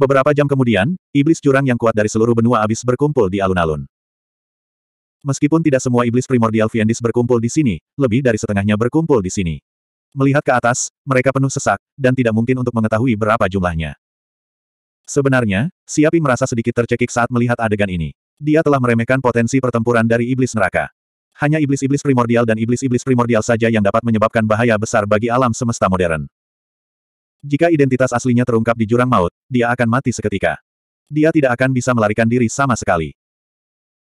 Beberapa jam kemudian, iblis curang yang kuat dari seluruh benua abis berkumpul di alun-alun. Meskipun tidak semua iblis primordial Fiendis berkumpul di sini, lebih dari setengahnya berkumpul di sini. Melihat ke atas, mereka penuh sesak, dan tidak mungkin untuk mengetahui berapa jumlahnya. Sebenarnya, Siapi merasa sedikit tercekik saat melihat adegan ini. Dia telah meremehkan potensi pertempuran dari iblis neraka. Hanya iblis-iblis primordial dan iblis-iblis primordial saja yang dapat menyebabkan bahaya besar bagi alam semesta modern. Jika identitas aslinya terungkap di jurang maut, dia akan mati seketika. Dia tidak akan bisa melarikan diri sama sekali.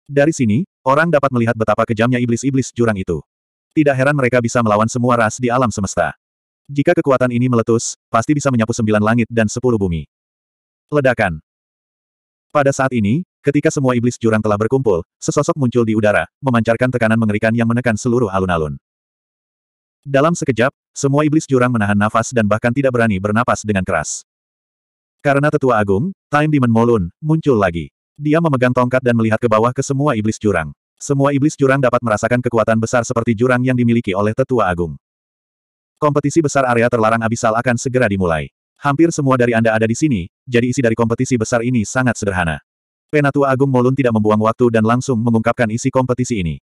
Dari sini, orang dapat melihat betapa kejamnya iblis-iblis jurang itu. Tidak heran mereka bisa melawan semua ras di alam semesta. Jika kekuatan ini meletus, pasti bisa menyapu sembilan langit dan sepuluh bumi. Ledakan. Pada saat ini, ketika semua iblis jurang telah berkumpul, sesosok muncul di udara, memancarkan tekanan mengerikan yang menekan seluruh alun-alun. Dalam sekejap, semua iblis jurang menahan nafas dan bahkan tidak berani bernapas dengan keras. Karena tetua agung, Time Demon Molun, muncul lagi. Dia memegang tongkat dan melihat ke bawah ke semua iblis jurang. Semua iblis jurang dapat merasakan kekuatan besar seperti jurang yang dimiliki oleh tetua agung. Kompetisi besar area terlarang abisal akan segera dimulai. Hampir semua dari Anda ada di sini, jadi isi dari kompetisi besar ini sangat sederhana. Penatua Agung Molun tidak membuang waktu dan langsung mengungkapkan isi kompetisi ini.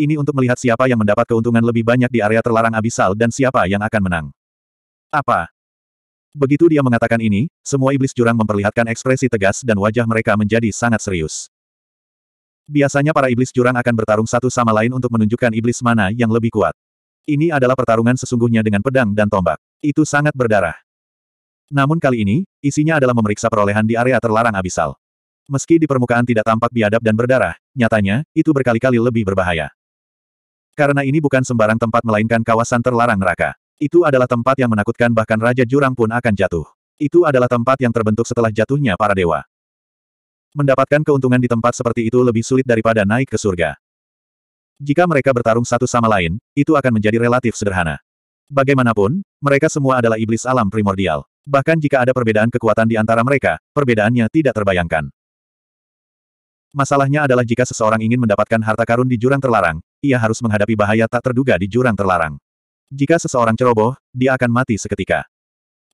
Ini untuk melihat siapa yang mendapat keuntungan lebih banyak di area terlarang abisal dan siapa yang akan menang. Apa? Begitu dia mengatakan ini, semua iblis jurang memperlihatkan ekspresi tegas dan wajah mereka menjadi sangat serius. Biasanya para iblis jurang akan bertarung satu sama lain untuk menunjukkan iblis mana yang lebih kuat. Ini adalah pertarungan sesungguhnya dengan pedang dan tombak. Itu sangat berdarah. Namun kali ini, isinya adalah memeriksa perolehan di area terlarang abisal. Meski di permukaan tidak tampak biadab dan berdarah, nyatanya, itu berkali-kali lebih berbahaya. Karena ini bukan sembarang tempat melainkan kawasan terlarang neraka. Itu adalah tempat yang menakutkan bahkan Raja Jurang pun akan jatuh. Itu adalah tempat yang terbentuk setelah jatuhnya para dewa. Mendapatkan keuntungan di tempat seperti itu lebih sulit daripada naik ke surga. Jika mereka bertarung satu sama lain, itu akan menjadi relatif sederhana. Bagaimanapun, mereka semua adalah iblis alam primordial. Bahkan jika ada perbedaan kekuatan di antara mereka, perbedaannya tidak terbayangkan. Masalahnya adalah jika seseorang ingin mendapatkan harta karun di jurang terlarang, ia harus menghadapi bahaya tak terduga di jurang terlarang. Jika seseorang ceroboh, dia akan mati seketika.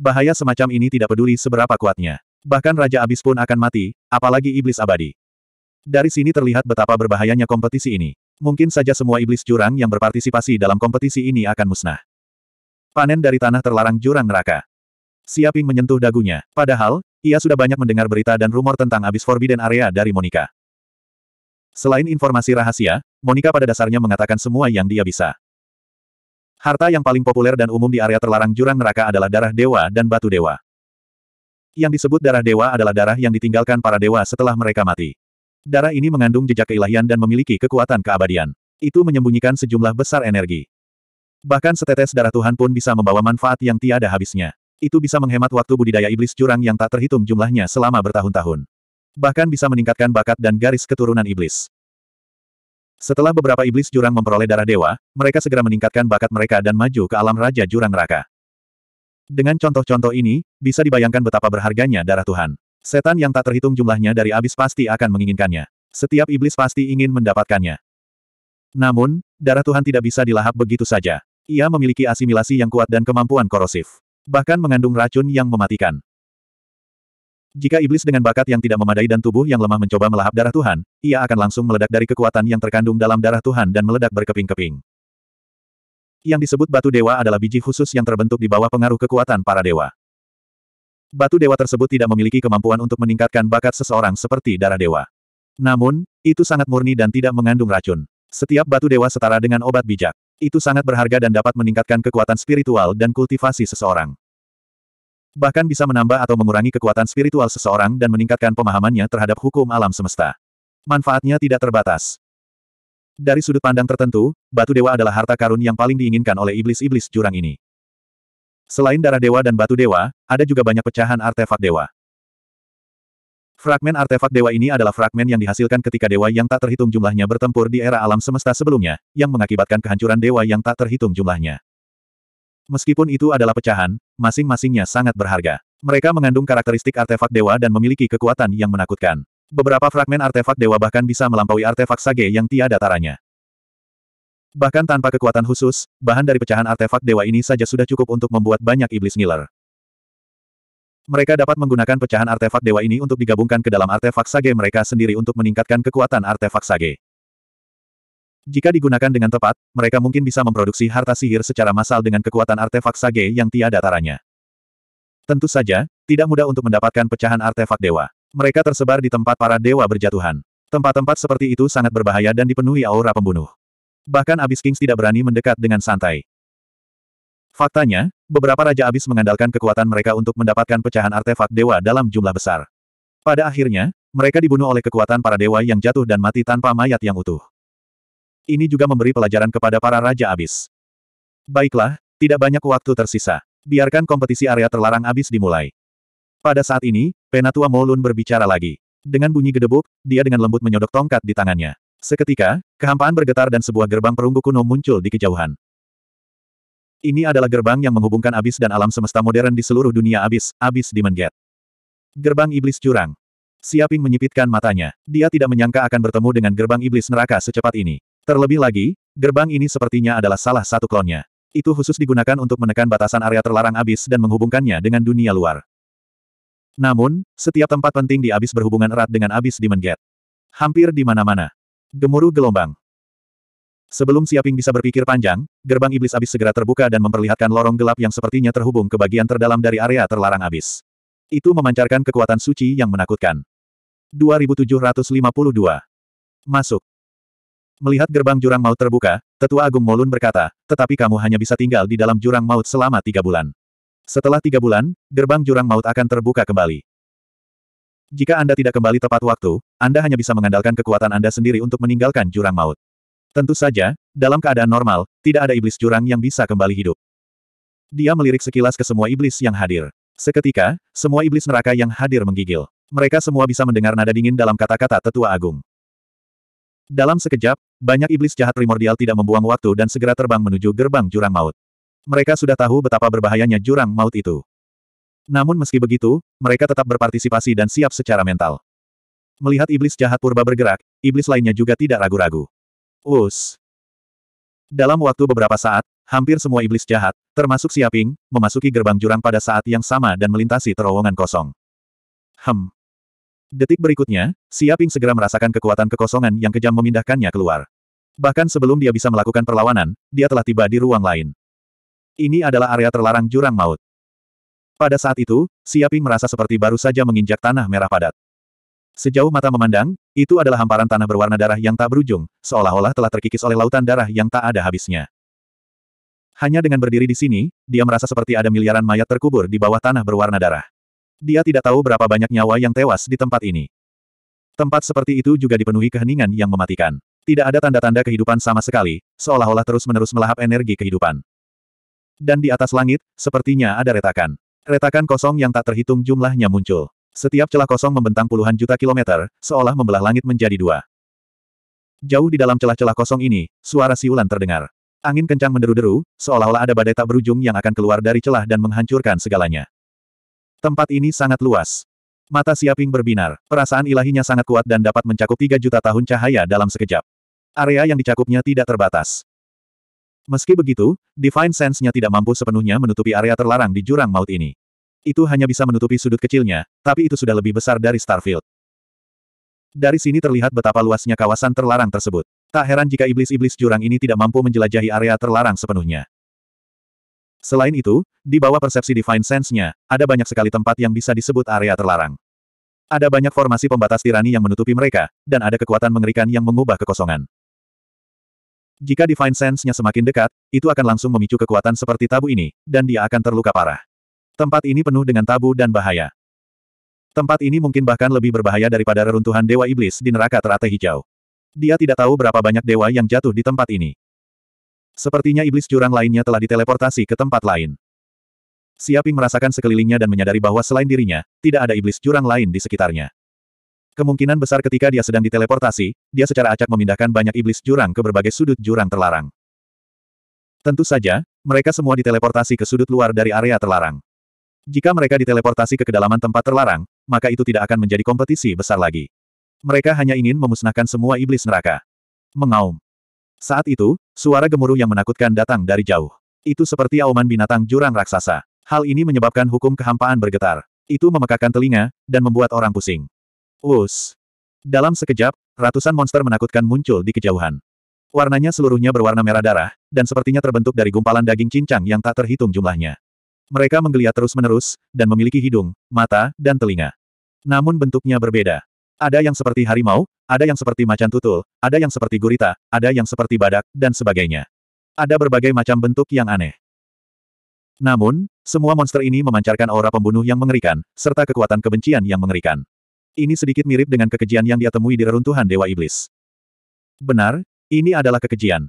Bahaya semacam ini tidak peduli seberapa kuatnya. Bahkan Raja Abis pun akan mati, apalagi Iblis Abadi. Dari sini terlihat betapa berbahayanya kompetisi ini. Mungkin saja semua iblis jurang yang berpartisipasi dalam kompetisi ini akan musnah. Panen dari tanah terlarang jurang neraka. Siaping menyentuh dagunya. Padahal, ia sudah banyak mendengar berita dan rumor tentang abis Forbidden Area dari Monica. Selain informasi rahasia, Monica pada dasarnya mengatakan semua yang dia bisa. Harta yang paling populer dan umum di area terlarang jurang neraka adalah darah dewa dan batu dewa. Yang disebut darah dewa adalah darah yang ditinggalkan para dewa setelah mereka mati. Darah ini mengandung jejak keilahian dan memiliki kekuatan keabadian. Itu menyembunyikan sejumlah besar energi. Bahkan setetes darah Tuhan pun bisa membawa manfaat yang tiada habisnya. Itu bisa menghemat waktu budidaya iblis jurang yang tak terhitung jumlahnya selama bertahun-tahun. Bahkan bisa meningkatkan bakat dan garis keturunan iblis. Setelah beberapa iblis jurang memperoleh darah dewa, mereka segera meningkatkan bakat mereka dan maju ke alam Raja Jurang Neraka. Dengan contoh-contoh ini, bisa dibayangkan betapa berharganya darah Tuhan. Setan yang tak terhitung jumlahnya dari abis pasti akan menginginkannya. Setiap iblis pasti ingin mendapatkannya. Namun, darah Tuhan tidak bisa dilahap begitu saja. Ia memiliki asimilasi yang kuat dan kemampuan korosif. Bahkan mengandung racun yang mematikan. Jika iblis dengan bakat yang tidak memadai dan tubuh yang lemah mencoba melahap darah Tuhan, ia akan langsung meledak dari kekuatan yang terkandung dalam darah Tuhan dan meledak berkeping-keping. Yang disebut batu dewa adalah biji khusus yang terbentuk di bawah pengaruh kekuatan para dewa. Batu dewa tersebut tidak memiliki kemampuan untuk meningkatkan bakat seseorang seperti darah dewa. Namun, itu sangat murni dan tidak mengandung racun. Setiap batu dewa setara dengan obat bijak. Itu sangat berharga dan dapat meningkatkan kekuatan spiritual dan kultivasi seseorang bahkan bisa menambah atau mengurangi kekuatan spiritual seseorang dan meningkatkan pemahamannya terhadap hukum alam semesta. Manfaatnya tidak terbatas. Dari sudut pandang tertentu, batu dewa adalah harta karun yang paling diinginkan oleh iblis-iblis jurang ini. Selain darah dewa dan batu dewa, ada juga banyak pecahan artefak dewa. Fragmen artefak dewa ini adalah fragmen yang dihasilkan ketika dewa yang tak terhitung jumlahnya bertempur di era alam semesta sebelumnya, yang mengakibatkan kehancuran dewa yang tak terhitung jumlahnya. Meskipun itu adalah pecahan, masing-masingnya sangat berharga. Mereka mengandung karakteristik artefak dewa dan memiliki kekuatan yang menakutkan. Beberapa fragmen artefak dewa bahkan bisa melampaui artefak sage yang tiada taranya. Bahkan tanpa kekuatan khusus, bahan dari pecahan artefak dewa ini saja sudah cukup untuk membuat banyak iblis ngiler. Mereka dapat menggunakan pecahan artefak dewa ini untuk digabungkan ke dalam artefak sage mereka sendiri untuk meningkatkan kekuatan artefak sage. Jika digunakan dengan tepat, mereka mungkin bisa memproduksi harta sihir secara massal dengan kekuatan artefak sage yang tiada taranya. Tentu saja, tidak mudah untuk mendapatkan pecahan artefak dewa. Mereka tersebar di tempat para dewa berjatuhan. Tempat-tempat seperti itu sangat berbahaya dan dipenuhi aura pembunuh. Bahkan Abyss Kings tidak berani mendekat dengan santai. Faktanya, beberapa Raja Abyss mengandalkan kekuatan mereka untuk mendapatkan pecahan artefak dewa dalam jumlah besar. Pada akhirnya, mereka dibunuh oleh kekuatan para dewa yang jatuh dan mati tanpa mayat yang utuh. Ini juga memberi pelajaran kepada para raja abis. Baiklah, tidak banyak waktu tersisa. Biarkan kompetisi area terlarang abis dimulai. Pada saat ini, Penatua Molun berbicara lagi. Dengan bunyi gedebuk, dia dengan lembut menyodok tongkat di tangannya. Seketika, kehampaan bergetar dan sebuah gerbang perunggu kuno muncul di kejauhan. Ini adalah gerbang yang menghubungkan abis dan alam semesta modern di seluruh dunia abis, abis di Menget. Gerbang Iblis Curang. Siaping menyipitkan matanya. Dia tidak menyangka akan bertemu dengan gerbang Iblis Neraka secepat ini. Terlebih lagi, gerbang ini sepertinya adalah salah satu klonnya. Itu khusus digunakan untuk menekan batasan area terlarang abis dan menghubungkannya dengan dunia luar. Namun, setiap tempat penting di abis berhubungan erat dengan abis di Menget. Hampir di mana-mana. Gemuruh gelombang. Sebelum Siaping bisa berpikir panjang, gerbang iblis abis segera terbuka dan memperlihatkan lorong gelap yang sepertinya terhubung ke bagian terdalam dari area terlarang abis. Itu memancarkan kekuatan suci yang menakutkan. 2752. Masuk. Melihat gerbang jurang maut terbuka, Tetua Agung Molun berkata, tetapi kamu hanya bisa tinggal di dalam jurang maut selama tiga bulan. Setelah tiga bulan, gerbang jurang maut akan terbuka kembali. Jika Anda tidak kembali tepat waktu, Anda hanya bisa mengandalkan kekuatan Anda sendiri untuk meninggalkan jurang maut. Tentu saja, dalam keadaan normal, tidak ada iblis jurang yang bisa kembali hidup. Dia melirik sekilas ke semua iblis yang hadir. Seketika, semua iblis neraka yang hadir menggigil. Mereka semua bisa mendengar nada dingin dalam kata-kata tetua agung. Dalam sekejap, banyak iblis jahat primordial tidak membuang waktu dan segera terbang menuju gerbang jurang maut. Mereka sudah tahu betapa berbahayanya jurang maut itu. Namun meski begitu, mereka tetap berpartisipasi dan siap secara mental. Melihat iblis jahat purba bergerak, iblis lainnya juga tidak ragu-ragu. Us. Dalam waktu beberapa saat, hampir semua iblis jahat, termasuk Siaping, memasuki gerbang jurang pada saat yang sama dan melintasi terowongan kosong. Hem. Detik berikutnya, Siaping segera merasakan kekuatan kekosongan yang kejam memindahkannya keluar. Bahkan sebelum dia bisa melakukan perlawanan, dia telah tiba di ruang lain. Ini adalah area terlarang jurang maut. Pada saat itu, Siaping merasa seperti baru saja menginjak tanah merah padat. Sejauh mata memandang, itu adalah hamparan tanah berwarna darah yang tak berujung, seolah-olah telah terkikis oleh lautan darah yang tak ada habisnya. Hanya dengan berdiri di sini, dia merasa seperti ada miliaran mayat terkubur di bawah tanah berwarna darah. Dia tidak tahu berapa banyak nyawa yang tewas di tempat ini. Tempat seperti itu juga dipenuhi keheningan yang mematikan. Tidak ada tanda-tanda kehidupan sama sekali, seolah-olah terus-menerus melahap energi kehidupan. Dan di atas langit, sepertinya ada retakan. Retakan kosong yang tak terhitung jumlahnya muncul. Setiap celah kosong membentang puluhan juta kilometer, seolah membelah langit menjadi dua. Jauh di dalam celah-celah kosong ini, suara siulan terdengar. Angin kencang menderu-deru, seolah-olah ada badai tak berujung yang akan keluar dari celah dan menghancurkan segalanya. Tempat ini sangat luas. Mata Siaping berbinar, perasaan ilahinya sangat kuat dan dapat mencakup 3 juta tahun cahaya dalam sekejap. Area yang dicakupnya tidak terbatas. Meski begitu, Divine Sense-nya tidak mampu sepenuhnya menutupi area terlarang di jurang maut ini. Itu hanya bisa menutupi sudut kecilnya, tapi itu sudah lebih besar dari Starfield. Dari sini terlihat betapa luasnya kawasan terlarang tersebut. Tak heran jika iblis-iblis jurang ini tidak mampu menjelajahi area terlarang sepenuhnya. Selain itu, di bawah persepsi Divine Sense-nya, ada banyak sekali tempat yang bisa disebut area terlarang. Ada banyak formasi pembatas tirani yang menutupi mereka, dan ada kekuatan mengerikan yang mengubah kekosongan. Jika Divine Sense-nya semakin dekat, itu akan langsung memicu kekuatan seperti tabu ini, dan dia akan terluka parah. Tempat ini penuh dengan tabu dan bahaya. Tempat ini mungkin bahkan lebih berbahaya daripada reruntuhan Dewa Iblis di neraka teratai hijau. Dia tidak tahu berapa banyak dewa yang jatuh di tempat ini. Sepertinya iblis jurang lainnya telah diteleportasi ke tempat lain. Siaping merasakan sekelilingnya dan menyadari bahwa selain dirinya, tidak ada iblis jurang lain di sekitarnya. Kemungkinan besar ketika dia sedang diteleportasi, dia secara acak memindahkan banyak iblis jurang ke berbagai sudut jurang terlarang. Tentu saja, mereka semua diteleportasi ke sudut luar dari area terlarang. Jika mereka diteleportasi ke kedalaman tempat terlarang, maka itu tidak akan menjadi kompetisi besar lagi. Mereka hanya ingin memusnahkan semua iblis neraka. Mengaum. Saat itu, Suara gemuruh yang menakutkan datang dari jauh. Itu seperti auman binatang jurang raksasa. Hal ini menyebabkan hukum kehampaan bergetar. Itu memekakan telinga, dan membuat orang pusing. Us. Dalam sekejap, ratusan monster menakutkan muncul di kejauhan. Warnanya seluruhnya berwarna merah darah, dan sepertinya terbentuk dari gumpalan daging cincang yang tak terhitung jumlahnya. Mereka menggeliat terus-menerus, dan memiliki hidung, mata, dan telinga. Namun bentuknya berbeda. Ada yang seperti harimau, ada yang seperti macan tutul, ada yang seperti gurita, ada yang seperti badak, dan sebagainya. Ada berbagai macam bentuk yang aneh. Namun, semua monster ini memancarkan aura pembunuh yang mengerikan, serta kekuatan kebencian yang mengerikan. Ini sedikit mirip dengan kekejian yang dia temui di reruntuhan Dewa Iblis. Benar, ini adalah kekejian.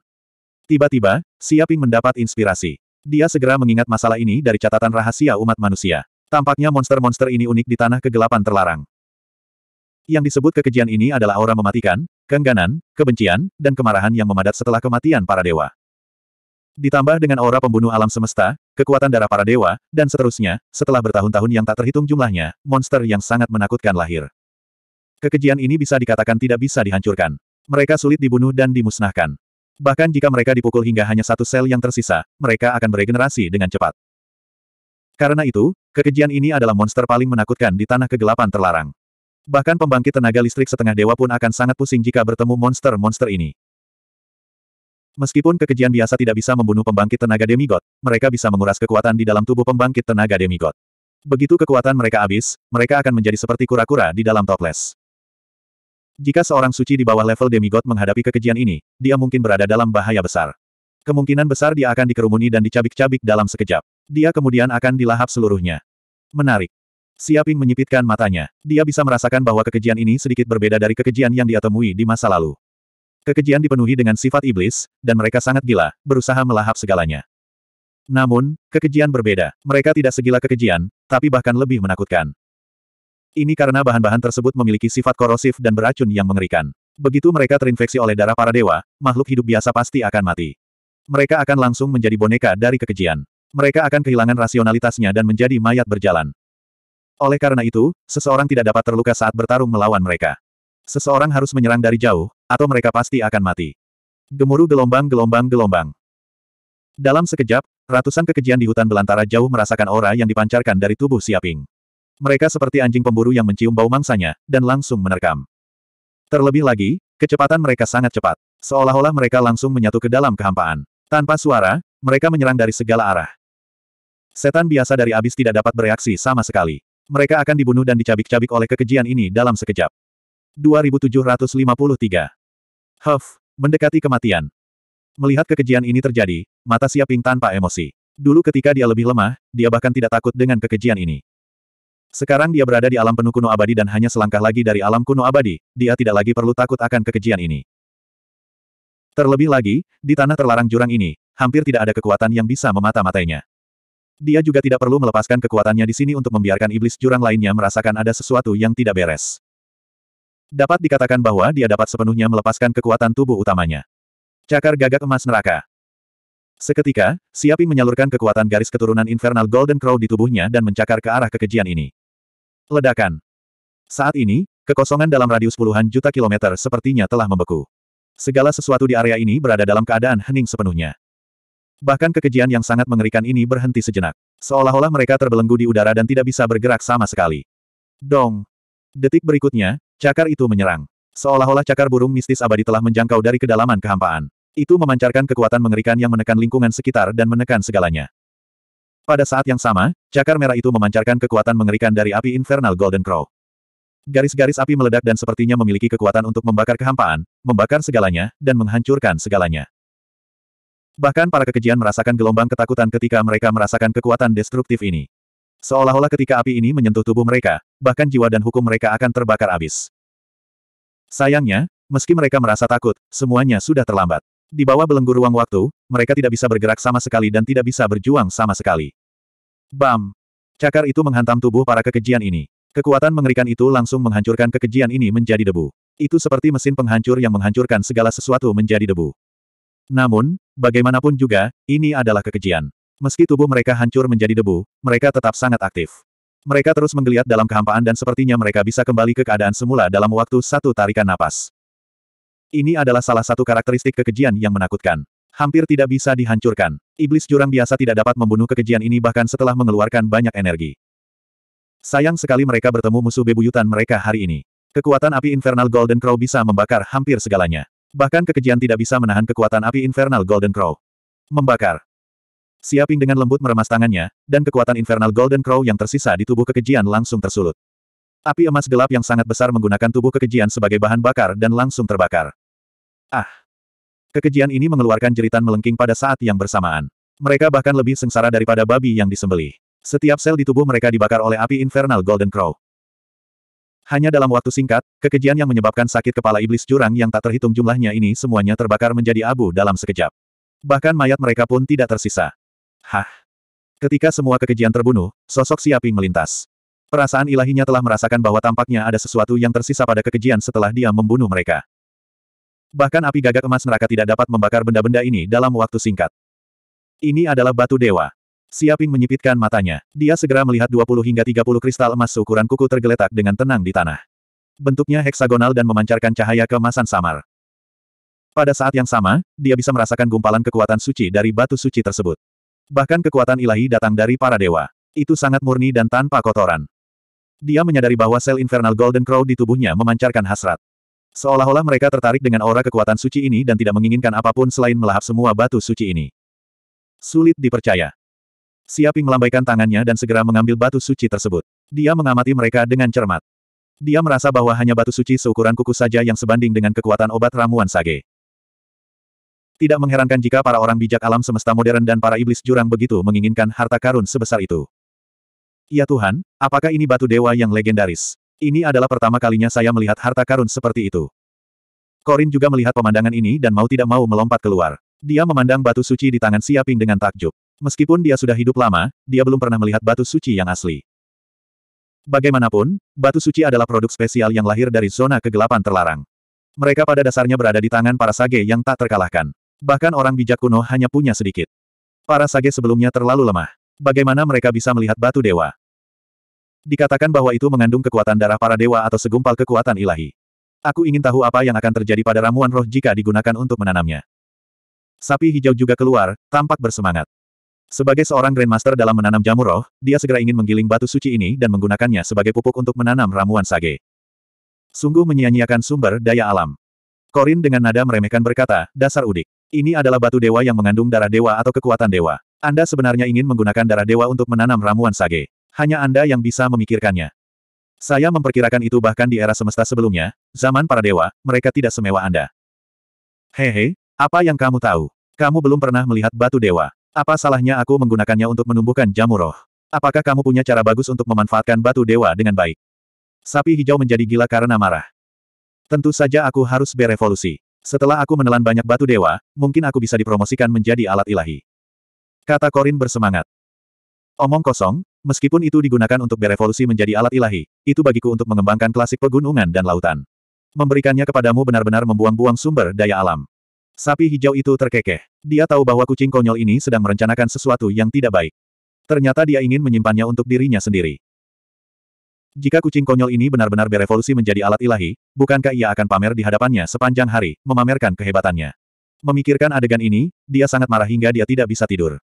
Tiba-tiba, Siaping mendapat inspirasi. Dia segera mengingat masalah ini dari catatan rahasia umat manusia. Tampaknya monster-monster ini unik di tanah kegelapan terlarang. Yang disebut kekejian ini adalah aura mematikan, kengganan, kebencian, dan kemarahan yang memadat setelah kematian para dewa. Ditambah dengan aura pembunuh alam semesta, kekuatan darah para dewa, dan seterusnya, setelah bertahun-tahun yang tak terhitung jumlahnya, monster yang sangat menakutkan lahir. Kekejian ini bisa dikatakan tidak bisa dihancurkan. Mereka sulit dibunuh dan dimusnahkan. Bahkan jika mereka dipukul hingga hanya satu sel yang tersisa, mereka akan beregenerasi dengan cepat. Karena itu, kekejian ini adalah monster paling menakutkan di tanah kegelapan terlarang. Bahkan pembangkit tenaga listrik setengah dewa pun akan sangat pusing jika bertemu monster-monster ini. Meskipun kekejian biasa tidak bisa membunuh pembangkit tenaga demigod, mereka bisa menguras kekuatan di dalam tubuh pembangkit tenaga demigod. Begitu kekuatan mereka habis, mereka akan menjadi seperti kura-kura di dalam toples. Jika seorang suci di bawah level demigod menghadapi kekejian ini, dia mungkin berada dalam bahaya besar. Kemungkinan besar dia akan dikerumuni dan dicabik-cabik dalam sekejap. Dia kemudian akan dilahap seluruhnya. Menarik. Siaping menyipitkan matanya. Dia bisa merasakan bahwa kekejian ini sedikit berbeda dari kekejian yang dia temui di masa lalu. Kekejian dipenuhi dengan sifat iblis, dan mereka sangat gila, berusaha melahap segalanya. Namun, kekejian berbeda. Mereka tidak segila kekejian, tapi bahkan lebih menakutkan. Ini karena bahan-bahan tersebut memiliki sifat korosif dan beracun yang mengerikan. Begitu mereka terinfeksi oleh darah para dewa, makhluk hidup biasa pasti akan mati. Mereka akan langsung menjadi boneka dari kekejian. Mereka akan kehilangan rasionalitasnya dan menjadi mayat berjalan. Oleh karena itu, seseorang tidak dapat terluka saat bertarung melawan mereka. Seseorang harus menyerang dari jauh, atau mereka pasti akan mati. Gemuruh gelombang-gelombang-gelombang. Dalam sekejap, ratusan kekejian di hutan belantara jauh merasakan aura yang dipancarkan dari tubuh Siaping. Mereka seperti anjing pemburu yang mencium bau mangsanya, dan langsung menerkam. Terlebih lagi, kecepatan mereka sangat cepat. Seolah-olah mereka langsung menyatu ke dalam kehampaan. Tanpa suara, mereka menyerang dari segala arah. Setan biasa dari abis tidak dapat bereaksi sama sekali. Mereka akan dibunuh dan dicabik-cabik oleh kekejian ini dalam sekejap. 2753. Huff, mendekati kematian. Melihat kekejian ini terjadi, mata Siaping tanpa emosi. Dulu ketika dia lebih lemah, dia bahkan tidak takut dengan kekejian ini. Sekarang dia berada di alam penuh kuno abadi dan hanya selangkah lagi dari alam kuno abadi, dia tidak lagi perlu takut akan kekejian ini. Terlebih lagi, di tanah terlarang jurang ini, hampir tidak ada kekuatan yang bisa memata-matainya. Dia juga tidak perlu melepaskan kekuatannya di sini untuk membiarkan iblis jurang lainnya merasakan ada sesuatu yang tidak beres. Dapat dikatakan bahwa dia dapat sepenuhnya melepaskan kekuatan tubuh utamanya. Cakar gagak emas neraka. Seketika, Siapi menyalurkan kekuatan garis keturunan Infernal Golden Crow di tubuhnya dan mencakar ke arah kekejian ini. Ledakan. Saat ini, kekosongan dalam radius puluhan juta kilometer sepertinya telah membeku. Segala sesuatu di area ini berada dalam keadaan hening sepenuhnya. Bahkan kekejian yang sangat mengerikan ini berhenti sejenak. Seolah-olah mereka terbelenggu di udara dan tidak bisa bergerak sama sekali. Dong! Detik berikutnya, cakar itu menyerang. Seolah-olah cakar burung mistis abadi telah menjangkau dari kedalaman kehampaan. Itu memancarkan kekuatan mengerikan yang menekan lingkungan sekitar dan menekan segalanya. Pada saat yang sama, cakar merah itu memancarkan kekuatan mengerikan dari api infernal Golden Crow. Garis-garis api meledak dan sepertinya memiliki kekuatan untuk membakar kehampaan, membakar segalanya, dan menghancurkan segalanya. Bahkan para kekejian merasakan gelombang ketakutan ketika mereka merasakan kekuatan destruktif ini. Seolah-olah ketika api ini menyentuh tubuh mereka, bahkan jiwa dan hukum mereka akan terbakar habis. Sayangnya, meski mereka merasa takut, semuanya sudah terlambat. Di bawah belenggu ruang waktu, mereka tidak bisa bergerak sama sekali dan tidak bisa berjuang sama sekali. Bam! Cakar itu menghantam tubuh para kekejian ini. Kekuatan mengerikan itu langsung menghancurkan kekejian ini menjadi debu. Itu seperti mesin penghancur yang menghancurkan segala sesuatu menjadi debu. Namun, Bagaimanapun juga, ini adalah kekejian. Meski tubuh mereka hancur menjadi debu, mereka tetap sangat aktif. Mereka terus menggeliat dalam kehampaan dan sepertinya mereka bisa kembali ke keadaan semula dalam waktu satu tarikan napas. Ini adalah salah satu karakteristik kekejian yang menakutkan. Hampir tidak bisa dihancurkan. Iblis jurang biasa tidak dapat membunuh kekejian ini bahkan setelah mengeluarkan banyak energi. Sayang sekali mereka bertemu musuh bebuyutan mereka hari ini. Kekuatan api Infernal Golden Crow bisa membakar hampir segalanya. Bahkan kekejian tidak bisa menahan kekuatan api Infernal Golden Crow. Membakar. Siaping dengan lembut meremas tangannya, dan kekuatan Infernal Golden Crow yang tersisa di tubuh kekejian langsung tersulut. Api emas gelap yang sangat besar menggunakan tubuh kekejian sebagai bahan bakar dan langsung terbakar. Ah! Kekejian ini mengeluarkan jeritan melengking pada saat yang bersamaan. Mereka bahkan lebih sengsara daripada babi yang disembeli. Setiap sel di tubuh mereka dibakar oleh api Infernal Golden Crow. Hanya dalam waktu singkat, kekejian yang menyebabkan sakit kepala iblis jurang yang tak terhitung jumlahnya ini semuanya terbakar menjadi abu dalam sekejap. Bahkan mayat mereka pun tidak tersisa. Hah. Ketika semua kekejian terbunuh, sosok Siaping melintas. Perasaan ilahinya telah merasakan bahwa tampaknya ada sesuatu yang tersisa pada kekejian setelah dia membunuh mereka. Bahkan api gagak emas neraka tidak dapat membakar benda-benda ini dalam waktu singkat. Ini adalah batu dewa. Siaping menyipitkan matanya. Dia segera melihat 20 hingga 30 kristal emas seukuran kuku tergeletak dengan tenang di tanah. Bentuknya heksagonal dan memancarkan cahaya kemasan samar. Pada saat yang sama, dia bisa merasakan gumpalan kekuatan suci dari batu suci tersebut. Bahkan kekuatan ilahi datang dari para dewa. Itu sangat murni dan tanpa kotoran. Dia menyadari bahwa sel infernal Golden Crow di tubuhnya memancarkan hasrat. Seolah-olah mereka tertarik dengan aura kekuatan suci ini dan tidak menginginkan apapun selain melahap semua batu suci ini. Sulit dipercaya. Siaping melambaikan tangannya dan segera mengambil batu suci tersebut. Dia mengamati mereka dengan cermat. Dia merasa bahwa hanya batu suci seukuran kuku saja yang sebanding dengan kekuatan obat ramuan sage. Tidak mengherankan jika para orang bijak alam semesta modern dan para iblis jurang begitu menginginkan harta karun sebesar itu. Ya Tuhan, apakah ini batu dewa yang legendaris? Ini adalah pertama kalinya saya melihat harta karun seperti itu. Korin juga melihat pemandangan ini dan mau tidak mau melompat keluar. Dia memandang batu suci di tangan Siaping dengan takjub. Meskipun dia sudah hidup lama, dia belum pernah melihat batu suci yang asli. Bagaimanapun, batu suci adalah produk spesial yang lahir dari zona kegelapan terlarang. Mereka pada dasarnya berada di tangan para sage yang tak terkalahkan. Bahkan orang bijak kuno hanya punya sedikit. Para sage sebelumnya terlalu lemah. Bagaimana mereka bisa melihat batu dewa? Dikatakan bahwa itu mengandung kekuatan darah para dewa atau segumpal kekuatan ilahi. Aku ingin tahu apa yang akan terjadi pada ramuan roh jika digunakan untuk menanamnya. Sapi hijau juga keluar, tampak bersemangat. Sebagai seorang Grandmaster dalam menanam jamur roh, dia segera ingin menggiling batu suci ini dan menggunakannya sebagai pupuk untuk menanam ramuan sage. Sungguh menyia-nyiakan sumber daya alam. Korin dengan nada meremehkan berkata, dasar udik. Ini adalah batu dewa yang mengandung darah dewa atau kekuatan dewa. Anda sebenarnya ingin menggunakan darah dewa untuk menanam ramuan sage. Hanya Anda yang bisa memikirkannya. Saya memperkirakan itu bahkan di era semesta sebelumnya, zaman para dewa, mereka tidak semewa Anda. Hehe, apa yang kamu tahu? Kamu belum pernah melihat batu dewa. Apa salahnya aku menggunakannya untuk menumbuhkan jamu roh? Apakah kamu punya cara bagus untuk memanfaatkan batu dewa dengan baik? Sapi hijau menjadi gila karena marah. Tentu saja aku harus berevolusi. Setelah aku menelan banyak batu dewa, mungkin aku bisa dipromosikan menjadi alat ilahi. Kata Korin bersemangat. Omong kosong, meskipun itu digunakan untuk berevolusi menjadi alat ilahi, itu bagiku untuk mengembangkan klasik pegunungan dan lautan. Memberikannya kepadamu benar-benar membuang-buang sumber daya alam. Sapi hijau itu terkekeh. Dia tahu bahwa kucing konyol ini sedang merencanakan sesuatu yang tidak baik. Ternyata dia ingin menyimpannya untuk dirinya sendiri. Jika kucing konyol ini benar-benar berevolusi menjadi alat ilahi, bukankah ia akan pamer di hadapannya sepanjang hari, memamerkan kehebatannya? Memikirkan adegan ini, dia sangat marah hingga dia tidak bisa tidur.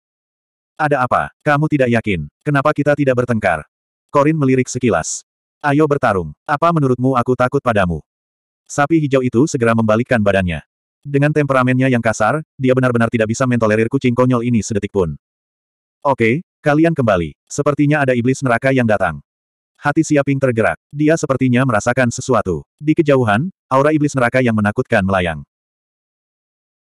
Ada apa? Kamu tidak yakin? Kenapa kita tidak bertengkar? Corin melirik sekilas. Ayo bertarung. Apa menurutmu aku takut padamu? Sapi hijau itu segera membalikkan badannya. Dengan temperamennya yang kasar, dia benar-benar tidak bisa mentolerir kucing konyol ini sedetik pun. Oke, kalian kembali. Sepertinya ada iblis neraka yang datang. Hati Siaping tergerak. Dia sepertinya merasakan sesuatu. Di kejauhan, aura iblis neraka yang menakutkan melayang.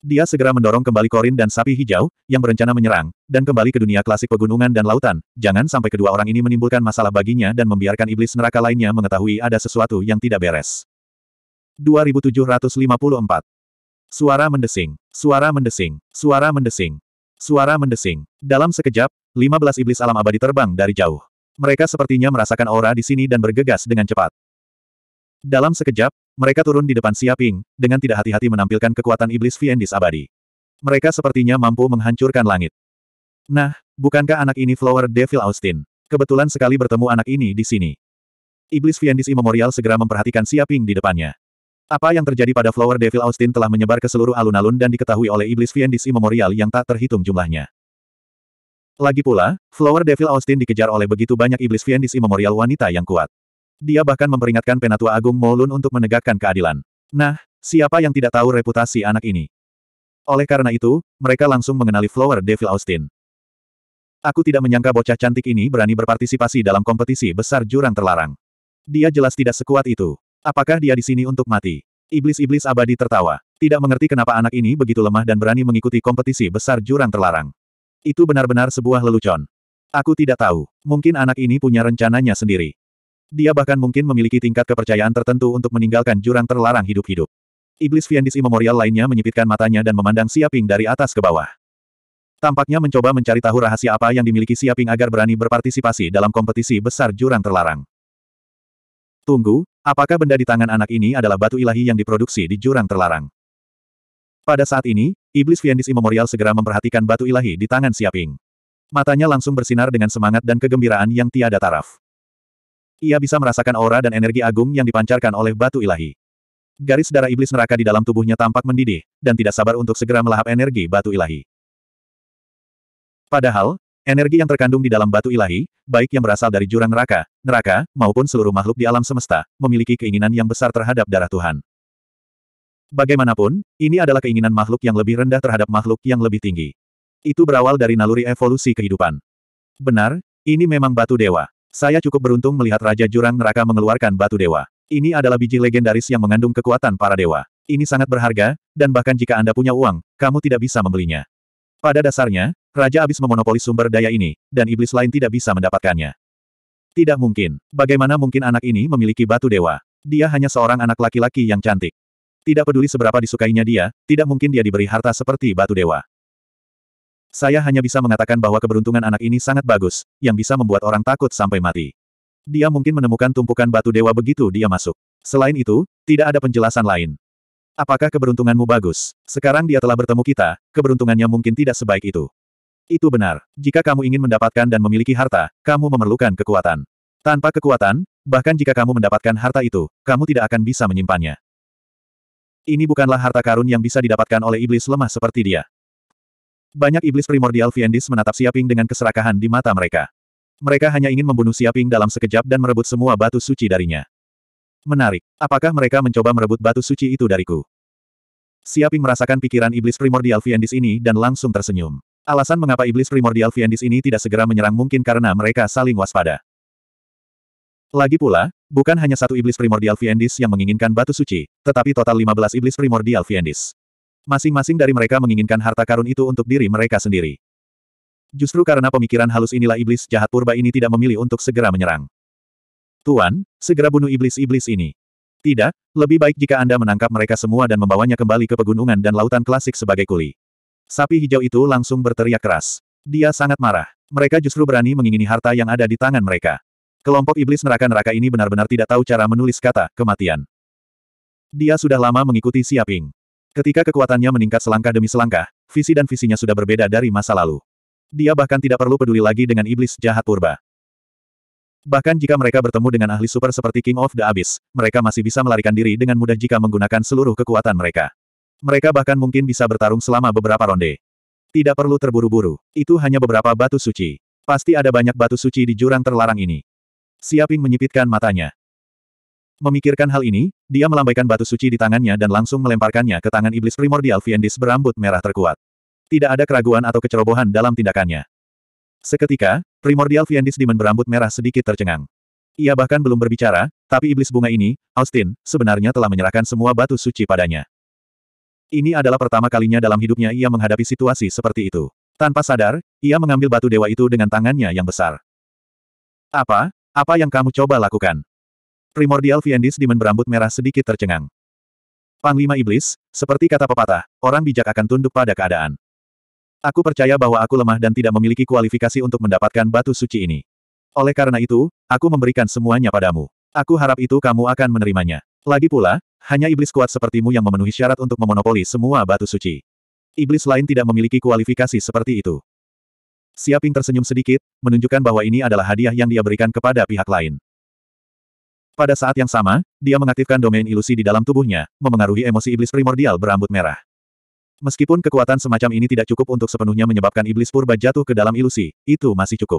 Dia segera mendorong kembali Korin dan sapi hijau, yang berencana menyerang, dan kembali ke dunia klasik pegunungan dan lautan. Jangan sampai kedua orang ini menimbulkan masalah baginya dan membiarkan iblis neraka lainnya mengetahui ada sesuatu yang tidak beres. 2754 Suara mendesing, suara mendesing, suara mendesing, suara mendesing. Dalam sekejap, 15 iblis alam abadi terbang dari jauh. Mereka sepertinya merasakan aura di sini dan bergegas dengan cepat. Dalam sekejap, mereka turun di depan Siaping, dengan tidak hati-hati menampilkan kekuatan iblis Fiendis abadi. Mereka sepertinya mampu menghancurkan langit. Nah, bukankah anak ini Flower Devil Austin? Kebetulan sekali bertemu anak ini di sini. Iblis Fiendis Immemorial segera memperhatikan Siaping di depannya. Apa yang terjadi pada Flower Devil Austin telah menyebar ke seluruh alun-alun dan diketahui oleh iblis Fiendis Memorial yang tak terhitung jumlahnya. Lagi pula, Flower Devil Austin dikejar oleh begitu banyak iblis Fiendis Memorial wanita yang kuat. Dia bahkan memperingatkan Penatua Agung Molun untuk menegakkan keadilan. Nah, siapa yang tidak tahu reputasi anak ini? Oleh karena itu, mereka langsung mengenali Flower Devil Austin. Aku tidak menyangka bocah cantik ini berani berpartisipasi dalam kompetisi besar jurang terlarang. Dia jelas tidak sekuat itu. Apakah dia di sini untuk mati? Iblis-iblis abadi tertawa. Tidak mengerti kenapa anak ini begitu lemah dan berani mengikuti kompetisi besar jurang terlarang. Itu benar-benar sebuah lelucon. Aku tidak tahu. Mungkin anak ini punya rencananya sendiri. Dia bahkan mungkin memiliki tingkat kepercayaan tertentu untuk meninggalkan jurang terlarang hidup-hidup. Iblis Fiendis Memorial lainnya menyipitkan matanya dan memandang Siaping dari atas ke bawah. Tampaknya mencoba mencari tahu rahasia apa yang dimiliki Siaping agar berani berpartisipasi dalam kompetisi besar jurang terlarang. Tunggu, apakah benda di tangan anak ini adalah batu ilahi yang diproduksi di jurang terlarang? Pada saat ini, Iblis Viandis Immemorial segera memperhatikan batu ilahi di tangan Siaping. Matanya langsung bersinar dengan semangat dan kegembiraan yang tiada taraf. Ia bisa merasakan aura dan energi agung yang dipancarkan oleh batu ilahi. Garis darah iblis neraka di dalam tubuhnya tampak mendidih, dan tidak sabar untuk segera melahap energi batu ilahi. Padahal, Energi yang terkandung di dalam batu ilahi, baik yang berasal dari jurang neraka, neraka, maupun seluruh makhluk di alam semesta, memiliki keinginan yang besar terhadap darah Tuhan. Bagaimanapun, ini adalah keinginan makhluk yang lebih rendah terhadap makhluk yang lebih tinggi. Itu berawal dari naluri evolusi kehidupan. Benar, ini memang batu dewa. Saya cukup beruntung melihat Raja Jurang Neraka mengeluarkan batu dewa. Ini adalah biji legendaris yang mengandung kekuatan para dewa. Ini sangat berharga, dan bahkan jika Anda punya uang, kamu tidak bisa membelinya. Pada dasarnya, Raja Abis memonopoli sumber daya ini, dan iblis lain tidak bisa mendapatkannya. Tidak mungkin. Bagaimana mungkin anak ini memiliki batu dewa? Dia hanya seorang anak laki-laki yang cantik. Tidak peduli seberapa disukainya dia, tidak mungkin dia diberi harta seperti batu dewa. Saya hanya bisa mengatakan bahwa keberuntungan anak ini sangat bagus, yang bisa membuat orang takut sampai mati. Dia mungkin menemukan tumpukan batu dewa begitu dia masuk. Selain itu, tidak ada penjelasan lain. Apakah keberuntunganmu bagus? Sekarang dia telah bertemu kita, keberuntungannya mungkin tidak sebaik itu. Itu benar. Jika kamu ingin mendapatkan dan memiliki harta, kamu memerlukan kekuatan. Tanpa kekuatan, bahkan jika kamu mendapatkan harta itu, kamu tidak akan bisa menyimpannya. Ini bukanlah harta karun yang bisa didapatkan oleh iblis lemah seperti dia. Banyak iblis primordial Fiendis menatap Siaping dengan keserakahan di mata mereka. Mereka hanya ingin membunuh Siaping dalam sekejap dan merebut semua batu suci darinya. Menarik. Apakah mereka mencoba merebut batu suci itu dariku? Siaping merasakan pikiran iblis primordial Fiendis ini dan langsung tersenyum. Alasan mengapa iblis primordial Viendis ini tidak segera menyerang mungkin karena mereka saling waspada. Lagi pula, bukan hanya satu iblis primordial Viendis yang menginginkan batu suci, tetapi total 15 iblis primordial Viendis. Masing-masing dari mereka menginginkan harta karun itu untuk diri mereka sendiri. Justru karena pemikiran halus inilah iblis jahat purba ini tidak memilih untuk segera menyerang. Tuan, segera bunuh iblis-iblis ini. Tidak, lebih baik jika Anda menangkap mereka semua dan membawanya kembali ke pegunungan dan lautan klasik sebagai kuli. Sapi hijau itu langsung berteriak keras. Dia sangat marah. Mereka justru berani mengingini harta yang ada di tangan mereka. Kelompok iblis neraka-neraka ini benar-benar tidak tahu cara menulis kata, kematian. Dia sudah lama mengikuti Siaping. Ketika kekuatannya meningkat selangkah demi selangkah, visi dan visinya sudah berbeda dari masa lalu. Dia bahkan tidak perlu peduli lagi dengan iblis jahat purba. Bahkan jika mereka bertemu dengan ahli super seperti King of the Abyss, mereka masih bisa melarikan diri dengan mudah jika menggunakan seluruh kekuatan mereka. Mereka bahkan mungkin bisa bertarung selama beberapa ronde. Tidak perlu terburu-buru. Itu hanya beberapa batu suci. Pasti ada banyak batu suci di jurang terlarang ini. Siaping menyipitkan matanya. Memikirkan hal ini, dia melambaikan batu suci di tangannya dan langsung melemparkannya ke tangan iblis primordial Fiendis berambut merah terkuat. Tidak ada keraguan atau kecerobohan dalam tindakannya. Seketika, primordial Fiendis Demon berambut merah sedikit tercengang. Ia bahkan belum berbicara, tapi iblis bunga ini, Austin, sebenarnya telah menyerahkan semua batu suci padanya. Ini adalah pertama kalinya dalam hidupnya ia menghadapi situasi seperti itu. Tanpa sadar, ia mengambil batu dewa itu dengan tangannya yang besar. Apa? Apa yang kamu coba lakukan? Primordial Viendis Demon berambut merah sedikit tercengang. Panglima Iblis, seperti kata pepatah, orang bijak akan tunduk pada keadaan. Aku percaya bahwa aku lemah dan tidak memiliki kualifikasi untuk mendapatkan batu suci ini. Oleh karena itu, aku memberikan semuanya padamu. Aku harap itu kamu akan menerimanya. Lagi pula, hanya iblis kuat sepertimu yang memenuhi syarat untuk memonopoli semua batu suci. Iblis lain tidak memiliki kualifikasi seperti itu. Siaping tersenyum sedikit, menunjukkan bahwa ini adalah hadiah yang dia berikan kepada pihak lain. Pada saat yang sama, dia mengaktifkan domain ilusi di dalam tubuhnya, memengaruhi emosi iblis primordial berambut merah. Meskipun kekuatan semacam ini tidak cukup untuk sepenuhnya menyebabkan iblis purba jatuh ke dalam ilusi, itu masih cukup.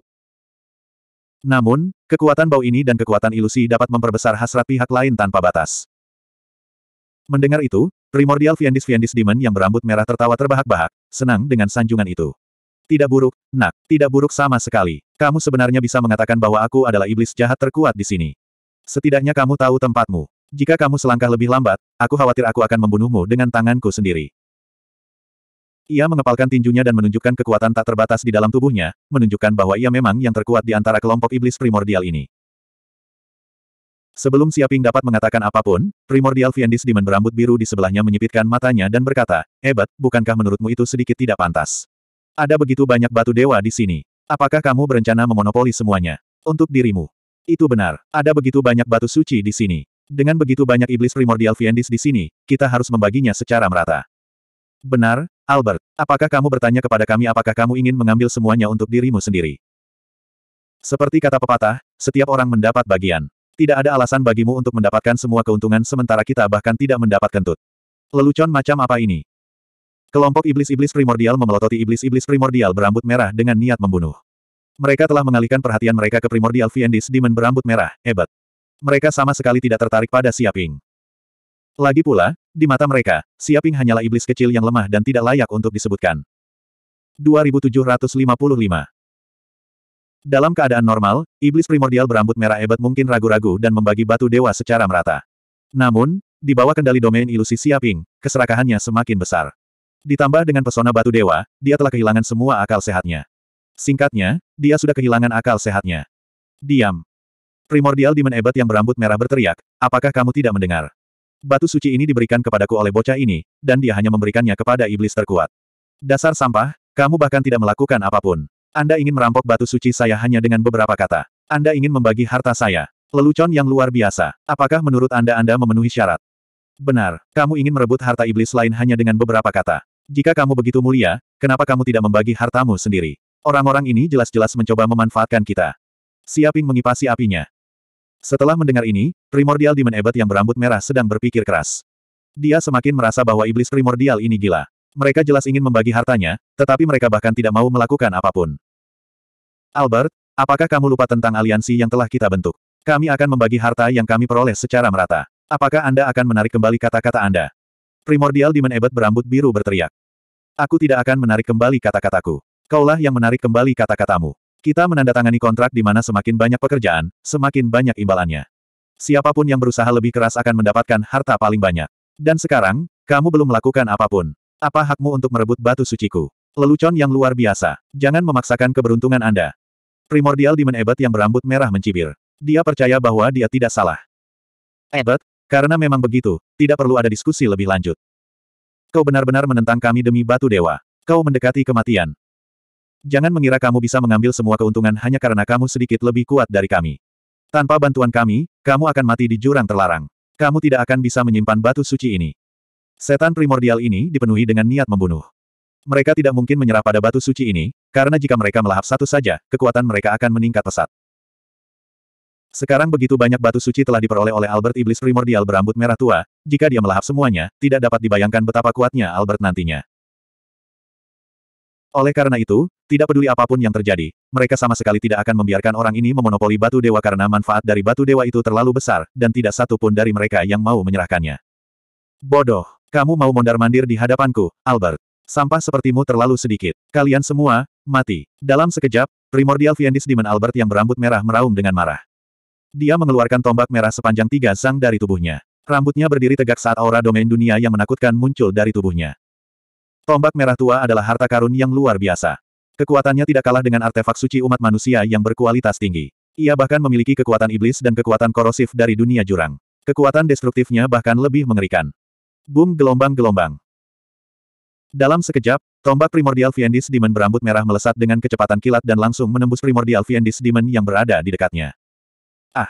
Namun, kekuatan bau ini dan kekuatan ilusi dapat memperbesar hasrat pihak lain tanpa batas. Mendengar itu, primordial Fiendis-Fiendis Demon yang berambut merah tertawa terbahak-bahak, senang dengan sanjungan itu. Tidak buruk, nak, tidak buruk sama sekali. Kamu sebenarnya bisa mengatakan bahwa aku adalah iblis jahat terkuat di sini. Setidaknya kamu tahu tempatmu. Jika kamu selangkah lebih lambat, aku khawatir aku akan membunuhmu dengan tanganku sendiri. Ia mengepalkan tinjunya dan menunjukkan kekuatan tak terbatas di dalam tubuhnya, menunjukkan bahwa ia memang yang terkuat di antara kelompok iblis primordial ini. Sebelum Siaping dapat mengatakan apapun, primordial Fiendis Demon berambut biru di sebelahnya menyipitkan matanya dan berkata, Hebat, bukankah menurutmu itu sedikit tidak pantas? Ada begitu banyak batu dewa di sini. Apakah kamu berencana memonopoli semuanya? Untuk dirimu. Itu benar, ada begitu banyak batu suci di sini. Dengan begitu banyak iblis primordial Fiendis di sini, kita harus membaginya secara merata. Benar, Albert. Apakah kamu bertanya kepada kami apakah kamu ingin mengambil semuanya untuk dirimu sendiri? Seperti kata pepatah, setiap orang mendapat bagian. Tidak ada alasan bagimu untuk mendapatkan semua keuntungan sementara kita bahkan tidak mendapat kentut. Lelucon macam apa ini? Kelompok iblis-iblis primordial memelototi iblis-iblis primordial berambut merah dengan niat membunuh. Mereka telah mengalihkan perhatian mereka ke primordial Viendis Demon berambut merah, hebat. Mereka sama sekali tidak tertarik pada Siaping. Lagi pula, di mata mereka, Siaping hanyalah iblis kecil yang lemah dan tidak layak untuk disebutkan. 2755 Dalam keadaan normal, iblis primordial berambut merah hebat mungkin ragu-ragu dan membagi batu dewa secara merata. Namun, di bawah kendali domain ilusi Siaping, keserakahannya semakin besar. Ditambah dengan pesona batu dewa, dia telah kehilangan semua akal sehatnya. Singkatnya, dia sudah kehilangan akal sehatnya. Diam. Primordial Demon Ebat yang berambut merah berteriak, apakah kamu tidak mendengar? Batu suci ini diberikan kepadaku oleh bocah ini, dan dia hanya memberikannya kepada iblis terkuat. Dasar sampah, kamu bahkan tidak melakukan apapun. Anda ingin merampok batu suci saya hanya dengan beberapa kata. Anda ingin membagi harta saya. Lelucon yang luar biasa. Apakah menurut Anda Anda memenuhi syarat? Benar, kamu ingin merebut harta iblis lain hanya dengan beberapa kata. Jika kamu begitu mulia, kenapa kamu tidak membagi hartamu sendiri? Orang-orang ini jelas-jelas mencoba memanfaatkan kita. Siaping mengipasi apinya. Setelah mendengar ini, primordial Demon Abbot yang berambut merah sedang berpikir keras. Dia semakin merasa bahwa iblis primordial ini gila. Mereka jelas ingin membagi hartanya, tetapi mereka bahkan tidak mau melakukan apapun. Albert, apakah kamu lupa tentang aliansi yang telah kita bentuk? Kami akan membagi harta yang kami peroleh secara merata. Apakah Anda akan menarik kembali kata-kata Anda? Primordial Demon Abbot berambut biru berteriak. Aku tidak akan menarik kembali kata-kataku. Kaulah yang menarik kembali kata-katamu. Kita menandatangani kontrak di mana semakin banyak pekerjaan, semakin banyak imbalannya. Siapapun yang berusaha lebih keras akan mendapatkan harta paling banyak. Dan sekarang, kamu belum melakukan apapun. Apa hakmu untuk merebut batu suciku? Lelucon yang luar biasa. Jangan memaksakan keberuntungan Anda. Primordial Demon Ebet yang berambut merah mencibir. Dia percaya bahwa dia tidak salah. Ebet, karena memang begitu, tidak perlu ada diskusi lebih lanjut. Kau benar-benar menentang kami demi batu dewa. Kau mendekati kematian. Jangan mengira kamu bisa mengambil semua keuntungan hanya karena kamu sedikit lebih kuat dari kami. Tanpa bantuan kami, kamu akan mati di jurang terlarang. Kamu tidak akan bisa menyimpan batu suci ini. Setan primordial ini dipenuhi dengan niat membunuh. Mereka tidak mungkin menyerah pada batu suci ini, karena jika mereka melahap satu saja, kekuatan mereka akan meningkat pesat. Sekarang begitu banyak batu suci telah diperoleh oleh Albert Iblis primordial berambut merah tua, jika dia melahap semuanya, tidak dapat dibayangkan betapa kuatnya Albert nantinya. Oleh karena itu, tidak peduli apapun yang terjadi, mereka sama sekali tidak akan membiarkan orang ini memonopoli batu dewa karena manfaat dari batu dewa itu terlalu besar, dan tidak satu pun dari mereka yang mau menyerahkannya. Bodoh, kamu mau mondar-mandir di hadapanku, Albert. Sampah sepertimu terlalu sedikit. Kalian semua, mati. Dalam sekejap, primordial Fiendis Demon Albert yang berambut merah meraung dengan marah. Dia mengeluarkan tombak merah sepanjang tiga sang dari tubuhnya. Rambutnya berdiri tegak saat aura domain dunia yang menakutkan muncul dari tubuhnya. Tombak merah tua adalah harta karun yang luar biasa. Kekuatannya tidak kalah dengan artefak suci umat manusia yang berkualitas tinggi. Ia bahkan memiliki kekuatan iblis dan kekuatan korosif dari dunia jurang. Kekuatan destruktifnya bahkan lebih mengerikan. Boom gelombang-gelombang. Dalam sekejap, tombak primordial Fiendis Demon berambut merah melesat dengan kecepatan kilat dan langsung menembus primordial Fiendis Demon yang berada di dekatnya. Ah!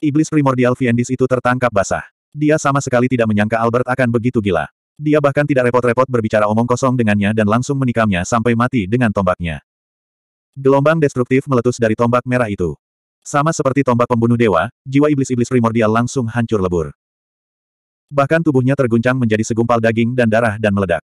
Iblis primordial Fiendis itu tertangkap basah. Dia sama sekali tidak menyangka Albert akan begitu gila. Dia bahkan tidak repot-repot berbicara omong kosong dengannya dan langsung menikamnya sampai mati dengan tombaknya. Gelombang destruktif meletus dari tombak merah itu. Sama seperti tombak pembunuh dewa, jiwa iblis-iblis primordial langsung hancur lebur. Bahkan tubuhnya terguncang menjadi segumpal daging dan darah dan meledak.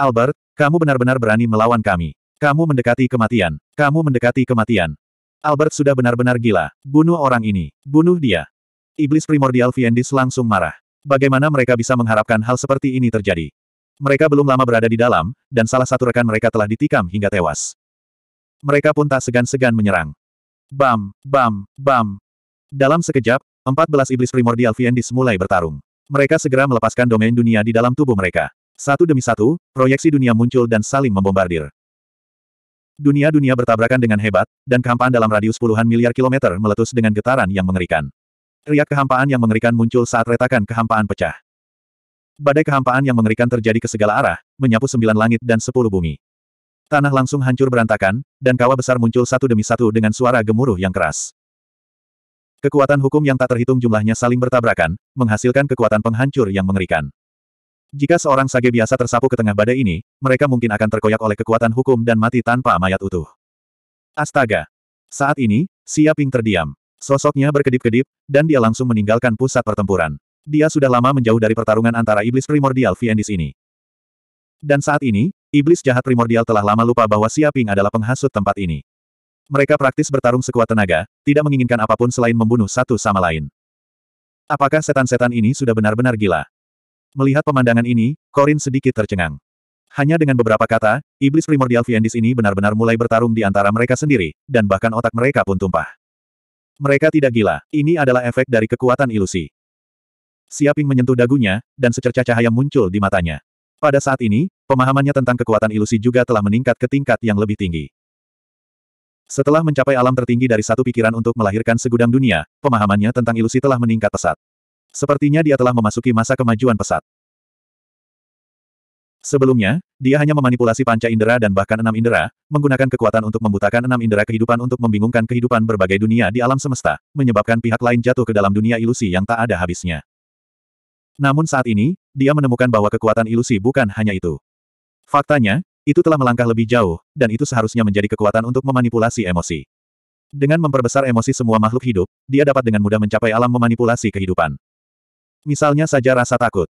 Albert, kamu benar-benar berani melawan kami. Kamu mendekati kematian. Kamu mendekati kematian. Albert sudah benar-benar gila. Bunuh orang ini. Bunuh dia. Iblis primordial Viendis langsung marah. Bagaimana mereka bisa mengharapkan hal seperti ini terjadi? Mereka belum lama berada di dalam, dan salah satu rekan mereka telah ditikam hingga tewas. Mereka pun tak segan-segan menyerang. Bam, bam, bam. Dalam sekejap, 14 iblis primordial Fiendis mulai bertarung. Mereka segera melepaskan domain dunia di dalam tubuh mereka. Satu demi satu, proyeksi dunia muncul dan saling membombardir. Dunia-dunia bertabrakan dengan hebat, dan kampan dalam radius puluhan miliar kilometer meletus dengan getaran yang mengerikan. Riak kehampaan yang mengerikan muncul saat retakan kehampaan pecah. Badai kehampaan yang mengerikan terjadi ke segala arah, menyapu sembilan langit dan sepuluh bumi. Tanah langsung hancur berantakan, dan kawah besar muncul satu demi satu dengan suara gemuruh yang keras. Kekuatan hukum yang tak terhitung jumlahnya saling bertabrakan, menghasilkan kekuatan penghancur yang mengerikan. Jika seorang sage biasa tersapu ke tengah badai ini, mereka mungkin akan terkoyak oleh kekuatan hukum dan mati tanpa mayat utuh. Astaga! Saat ini, Siaping Ping terdiam. Sosoknya berkedip-kedip, dan dia langsung meninggalkan pusat pertempuran. Dia sudah lama menjauh dari pertarungan antara iblis primordial Viendis ini. Dan saat ini, iblis jahat primordial telah lama lupa bahwa Siaping adalah penghasut tempat ini. Mereka praktis bertarung sekuat tenaga, tidak menginginkan apapun selain membunuh satu sama lain. Apakah setan-setan ini sudah benar-benar gila? Melihat pemandangan ini, Korin sedikit tercengang. Hanya dengan beberapa kata, iblis primordial Viendis ini benar-benar mulai bertarung di antara mereka sendiri, dan bahkan otak mereka pun tumpah. Mereka tidak gila, ini adalah efek dari kekuatan ilusi. Siaping menyentuh dagunya, dan secerca cahaya muncul di matanya. Pada saat ini, pemahamannya tentang kekuatan ilusi juga telah meningkat ke tingkat yang lebih tinggi. Setelah mencapai alam tertinggi dari satu pikiran untuk melahirkan segudang dunia, pemahamannya tentang ilusi telah meningkat pesat. Sepertinya dia telah memasuki masa kemajuan pesat. Sebelumnya, dia hanya memanipulasi panca indera dan bahkan enam indera, menggunakan kekuatan untuk membutakan enam indera kehidupan untuk membingungkan kehidupan berbagai dunia di alam semesta, menyebabkan pihak lain jatuh ke dalam dunia ilusi yang tak ada habisnya. Namun saat ini, dia menemukan bahwa kekuatan ilusi bukan hanya itu. Faktanya, itu telah melangkah lebih jauh, dan itu seharusnya menjadi kekuatan untuk memanipulasi emosi. Dengan memperbesar emosi semua makhluk hidup, dia dapat dengan mudah mencapai alam memanipulasi kehidupan. Misalnya saja rasa takut.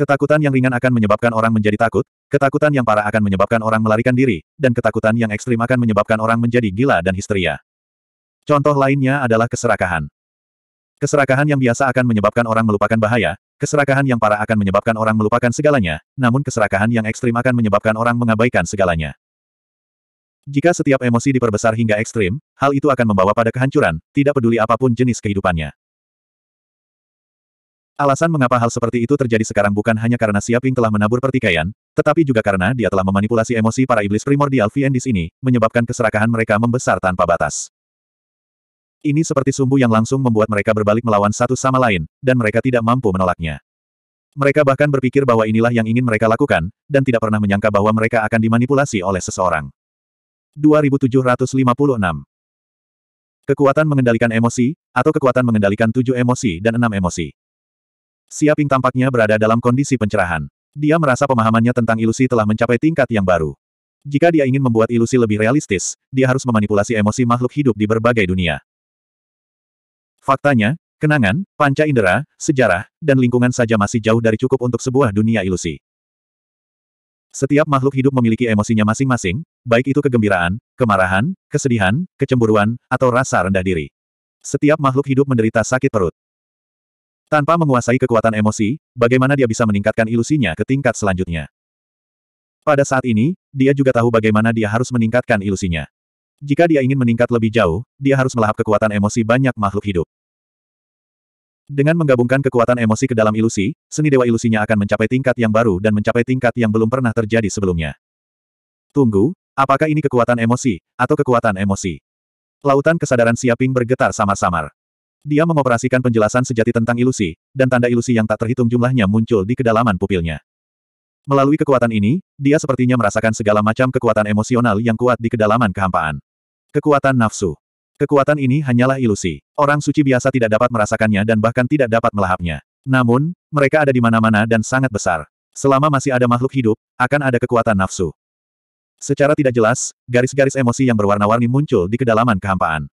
Ketakutan yang ringan akan menyebabkan orang menjadi takut, ketakutan yang parah akan menyebabkan orang melarikan diri, dan ketakutan yang ekstrim akan menyebabkan orang menjadi gila dan histeria. Contoh lainnya adalah keserakahan. Keserakahan yang biasa akan menyebabkan orang melupakan bahaya, keserakahan yang parah akan menyebabkan orang melupakan segalanya, namun keserakahan yang ekstrim akan menyebabkan orang mengabaikan segalanya. Jika setiap emosi diperbesar hingga ekstrim, hal itu akan membawa pada kehancuran, tidak peduli apapun jenis kehidupannya. Alasan mengapa hal seperti itu terjadi sekarang bukan hanya karena Siaping telah menabur pertikaian, tetapi juga karena dia telah memanipulasi emosi para iblis primordial Vien di sini, menyebabkan keserakahan mereka membesar tanpa batas. Ini seperti sumbu yang langsung membuat mereka berbalik melawan satu sama lain, dan mereka tidak mampu menolaknya. Mereka bahkan berpikir bahwa inilah yang ingin mereka lakukan, dan tidak pernah menyangka bahwa mereka akan dimanipulasi oleh seseorang. 2756 Kekuatan mengendalikan emosi, atau kekuatan mengendalikan tujuh emosi dan enam emosi. Siaping tampaknya berada dalam kondisi pencerahan. Dia merasa pemahamannya tentang ilusi telah mencapai tingkat yang baru. Jika dia ingin membuat ilusi lebih realistis, dia harus memanipulasi emosi makhluk hidup di berbagai dunia. Faktanya, kenangan, panca indera, sejarah, dan lingkungan saja masih jauh dari cukup untuk sebuah dunia ilusi. Setiap makhluk hidup memiliki emosinya masing-masing, baik itu kegembiraan, kemarahan, kesedihan, kecemburuan, atau rasa rendah diri. Setiap makhluk hidup menderita sakit perut. Tanpa menguasai kekuatan emosi, bagaimana dia bisa meningkatkan ilusinya ke tingkat selanjutnya? Pada saat ini, dia juga tahu bagaimana dia harus meningkatkan ilusinya. Jika dia ingin meningkat lebih jauh, dia harus melahap kekuatan emosi banyak makhluk hidup. Dengan menggabungkan kekuatan emosi ke dalam ilusi, seni dewa ilusinya akan mencapai tingkat yang baru dan mencapai tingkat yang belum pernah terjadi sebelumnya. Tunggu, apakah ini kekuatan emosi, atau kekuatan emosi? Lautan kesadaran Siaping bergetar samar-samar. Dia mengoperasikan penjelasan sejati tentang ilusi, dan tanda ilusi yang tak terhitung jumlahnya muncul di kedalaman pupilnya. Melalui kekuatan ini, dia sepertinya merasakan segala macam kekuatan emosional yang kuat di kedalaman kehampaan. Kekuatan nafsu. Kekuatan ini hanyalah ilusi. Orang suci biasa tidak dapat merasakannya dan bahkan tidak dapat melahapnya. Namun, mereka ada di mana-mana dan sangat besar. Selama masih ada makhluk hidup, akan ada kekuatan nafsu. Secara tidak jelas, garis-garis emosi yang berwarna-warni muncul di kedalaman kehampaan.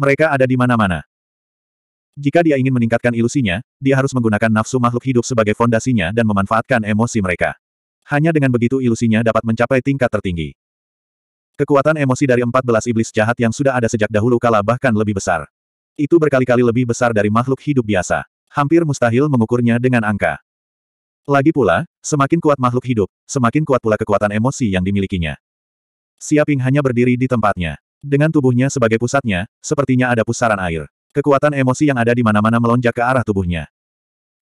Mereka ada di mana-mana. Jika dia ingin meningkatkan ilusinya, dia harus menggunakan nafsu makhluk hidup sebagai fondasinya dan memanfaatkan emosi mereka. Hanya dengan begitu ilusinya dapat mencapai tingkat tertinggi. Kekuatan emosi dari 14 iblis jahat yang sudah ada sejak dahulu kala bahkan lebih besar. Itu berkali-kali lebih besar dari makhluk hidup biasa. Hampir mustahil mengukurnya dengan angka. Lagi pula, semakin kuat makhluk hidup, semakin kuat pula kekuatan emosi yang dimilikinya. Siaping hanya berdiri di tempatnya. Dengan tubuhnya sebagai pusatnya, sepertinya ada pusaran air. Kekuatan emosi yang ada di mana-mana melonjak ke arah tubuhnya.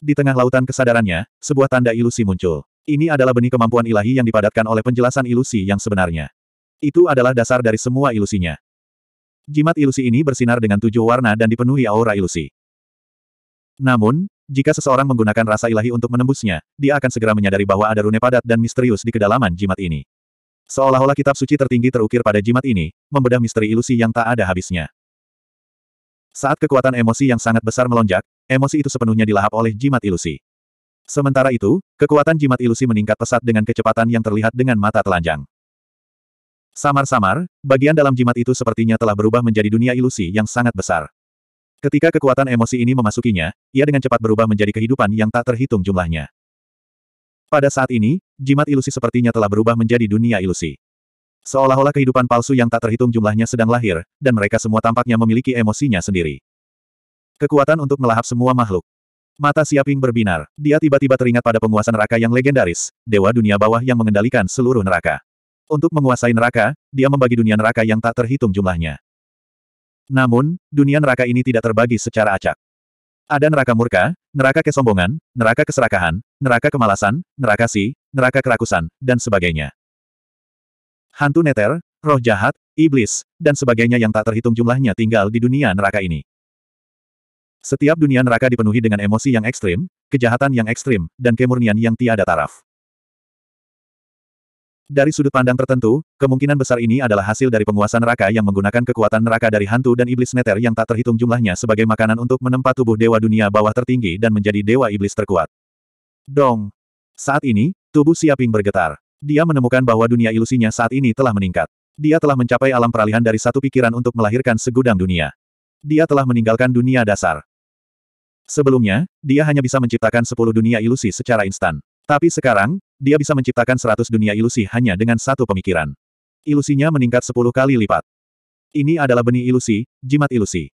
Di tengah lautan kesadarannya, sebuah tanda ilusi muncul. Ini adalah benih kemampuan ilahi yang dipadatkan oleh penjelasan ilusi yang sebenarnya. Itu adalah dasar dari semua ilusinya. Jimat ilusi ini bersinar dengan tujuh warna dan dipenuhi aura ilusi. Namun, jika seseorang menggunakan rasa ilahi untuk menembusnya, dia akan segera menyadari bahwa ada rune padat dan misterius di kedalaman jimat ini. Seolah-olah kitab suci tertinggi terukir pada jimat ini, membedah misteri ilusi yang tak ada habisnya. Saat kekuatan emosi yang sangat besar melonjak, emosi itu sepenuhnya dilahap oleh jimat ilusi. Sementara itu, kekuatan jimat ilusi meningkat pesat dengan kecepatan yang terlihat dengan mata telanjang. Samar-samar, bagian dalam jimat itu sepertinya telah berubah menjadi dunia ilusi yang sangat besar. Ketika kekuatan emosi ini memasukinya, ia dengan cepat berubah menjadi kehidupan yang tak terhitung jumlahnya. Pada saat ini, jimat ilusi sepertinya telah berubah menjadi dunia ilusi. Seolah-olah kehidupan palsu yang tak terhitung jumlahnya sedang lahir, dan mereka semua tampaknya memiliki emosinya sendiri. Kekuatan untuk melahap semua makhluk. Mata Siaping berbinar. Dia tiba-tiba teringat pada penguasa neraka yang legendaris, dewa dunia bawah yang mengendalikan seluruh neraka. Untuk menguasai neraka, dia membagi dunia neraka yang tak terhitung jumlahnya. Namun, dunia neraka ini tidak terbagi secara acak. Ada neraka murka, neraka kesombongan, neraka keserakahan, neraka kemalasan, neraka si, neraka kerakusan, dan sebagainya hantu neter, roh jahat, iblis, dan sebagainya yang tak terhitung jumlahnya tinggal di dunia neraka ini. Setiap dunia neraka dipenuhi dengan emosi yang ekstrim, kejahatan yang ekstrim, dan kemurnian yang tiada taraf. Dari sudut pandang tertentu, kemungkinan besar ini adalah hasil dari penguasa neraka yang menggunakan kekuatan neraka dari hantu dan iblis neter yang tak terhitung jumlahnya sebagai makanan untuk menempa tubuh dewa dunia bawah tertinggi dan menjadi dewa iblis terkuat. Dong! Saat ini, tubuh Siaping bergetar. Dia menemukan bahwa dunia ilusinya saat ini telah meningkat. Dia telah mencapai alam peralihan dari satu pikiran untuk melahirkan segudang dunia. Dia telah meninggalkan dunia dasar. Sebelumnya, dia hanya bisa menciptakan sepuluh dunia ilusi secara instan. Tapi sekarang, dia bisa menciptakan seratus dunia ilusi hanya dengan satu pemikiran. Ilusinya meningkat sepuluh kali lipat. Ini adalah benih ilusi, jimat ilusi.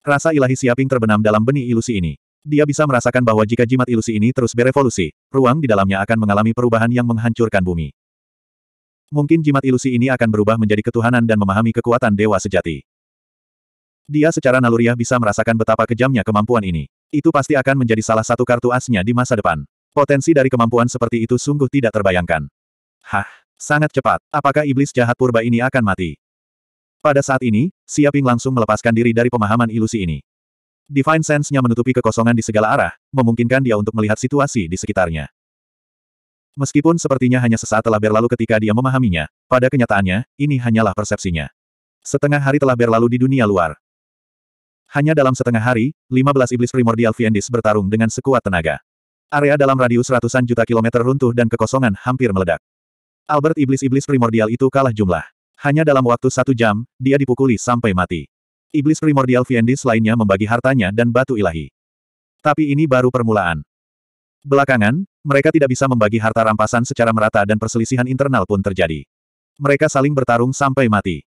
Rasa ilahi siaping terbenam dalam benih ilusi ini. Dia bisa merasakan bahwa jika jimat ilusi ini terus berevolusi, ruang di dalamnya akan mengalami perubahan yang menghancurkan bumi. Mungkin jimat ilusi ini akan berubah menjadi ketuhanan dan memahami kekuatan dewa sejati. Dia secara naluriah bisa merasakan betapa kejamnya kemampuan ini. Itu pasti akan menjadi salah satu kartu asnya di masa depan. Potensi dari kemampuan seperti itu sungguh tidak terbayangkan. Hah, sangat cepat. Apakah iblis jahat purba ini akan mati? Pada saat ini, Siaping langsung melepaskan diri dari pemahaman ilusi ini. Divine Sense-nya menutupi kekosongan di segala arah, memungkinkan dia untuk melihat situasi di sekitarnya. Meskipun sepertinya hanya sesaat telah berlalu ketika dia memahaminya, pada kenyataannya, ini hanyalah persepsinya. Setengah hari telah berlalu di dunia luar. Hanya dalam setengah hari, 15 iblis primordial Viendis bertarung dengan sekuat tenaga. Area dalam radius ratusan juta kilometer runtuh dan kekosongan hampir meledak. Albert iblis-iblis primordial itu kalah jumlah. Hanya dalam waktu satu jam, dia dipukuli sampai mati. Iblis primordial Viendis lainnya membagi hartanya dan batu ilahi. Tapi ini baru permulaan. Belakangan, mereka tidak bisa membagi harta rampasan secara merata dan perselisihan internal pun terjadi. Mereka saling bertarung sampai mati.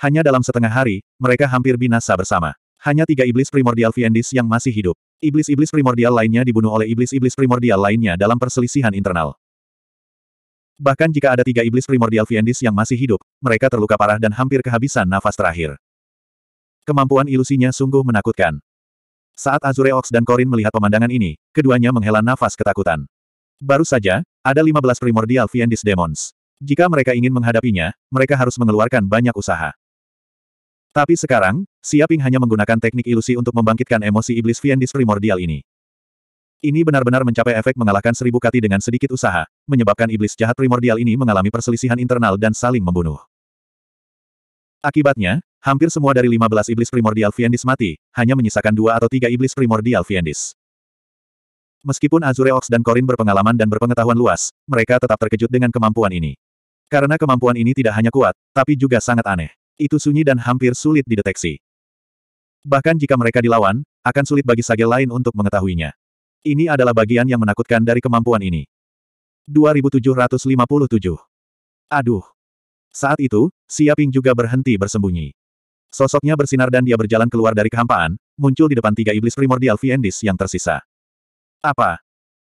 Hanya dalam setengah hari, mereka hampir binasa bersama. Hanya tiga iblis primordial Viendis yang masih hidup. Iblis-iblis primordial lainnya dibunuh oleh iblis-iblis primordial lainnya dalam perselisihan internal. Bahkan jika ada tiga iblis primordial Viendis yang masih hidup, mereka terluka parah dan hampir kehabisan nafas terakhir. Kemampuan ilusinya sungguh menakutkan. Saat Azure Ox dan Corin melihat pemandangan ini, keduanya menghela nafas ketakutan. Baru saja, ada 15 primordial fiendish Demons. Jika mereka ingin menghadapinya, mereka harus mengeluarkan banyak usaha. Tapi sekarang, Siaping hanya menggunakan teknik ilusi untuk membangkitkan emosi iblis fiendish primordial ini. Ini benar-benar mencapai efek mengalahkan seribu kati dengan sedikit usaha, menyebabkan iblis jahat primordial ini mengalami perselisihan internal dan saling membunuh. Akibatnya, Hampir semua dari 15 iblis primordial Fiendis mati, hanya menyisakan dua atau tiga iblis primordial Fiendis. Meskipun Azure Ox dan Korin berpengalaman dan berpengetahuan luas, mereka tetap terkejut dengan kemampuan ini. Karena kemampuan ini tidak hanya kuat, tapi juga sangat aneh. Itu sunyi dan hampir sulit dideteksi. Bahkan jika mereka dilawan, akan sulit bagi sage lain untuk mengetahuinya. Ini adalah bagian yang menakutkan dari kemampuan ini. 2757 Aduh. Saat itu, Siaping juga berhenti bersembunyi. Sosoknya bersinar dan dia berjalan keluar dari kehampaan, muncul di depan tiga iblis primordial Viendis yang tersisa. Apa?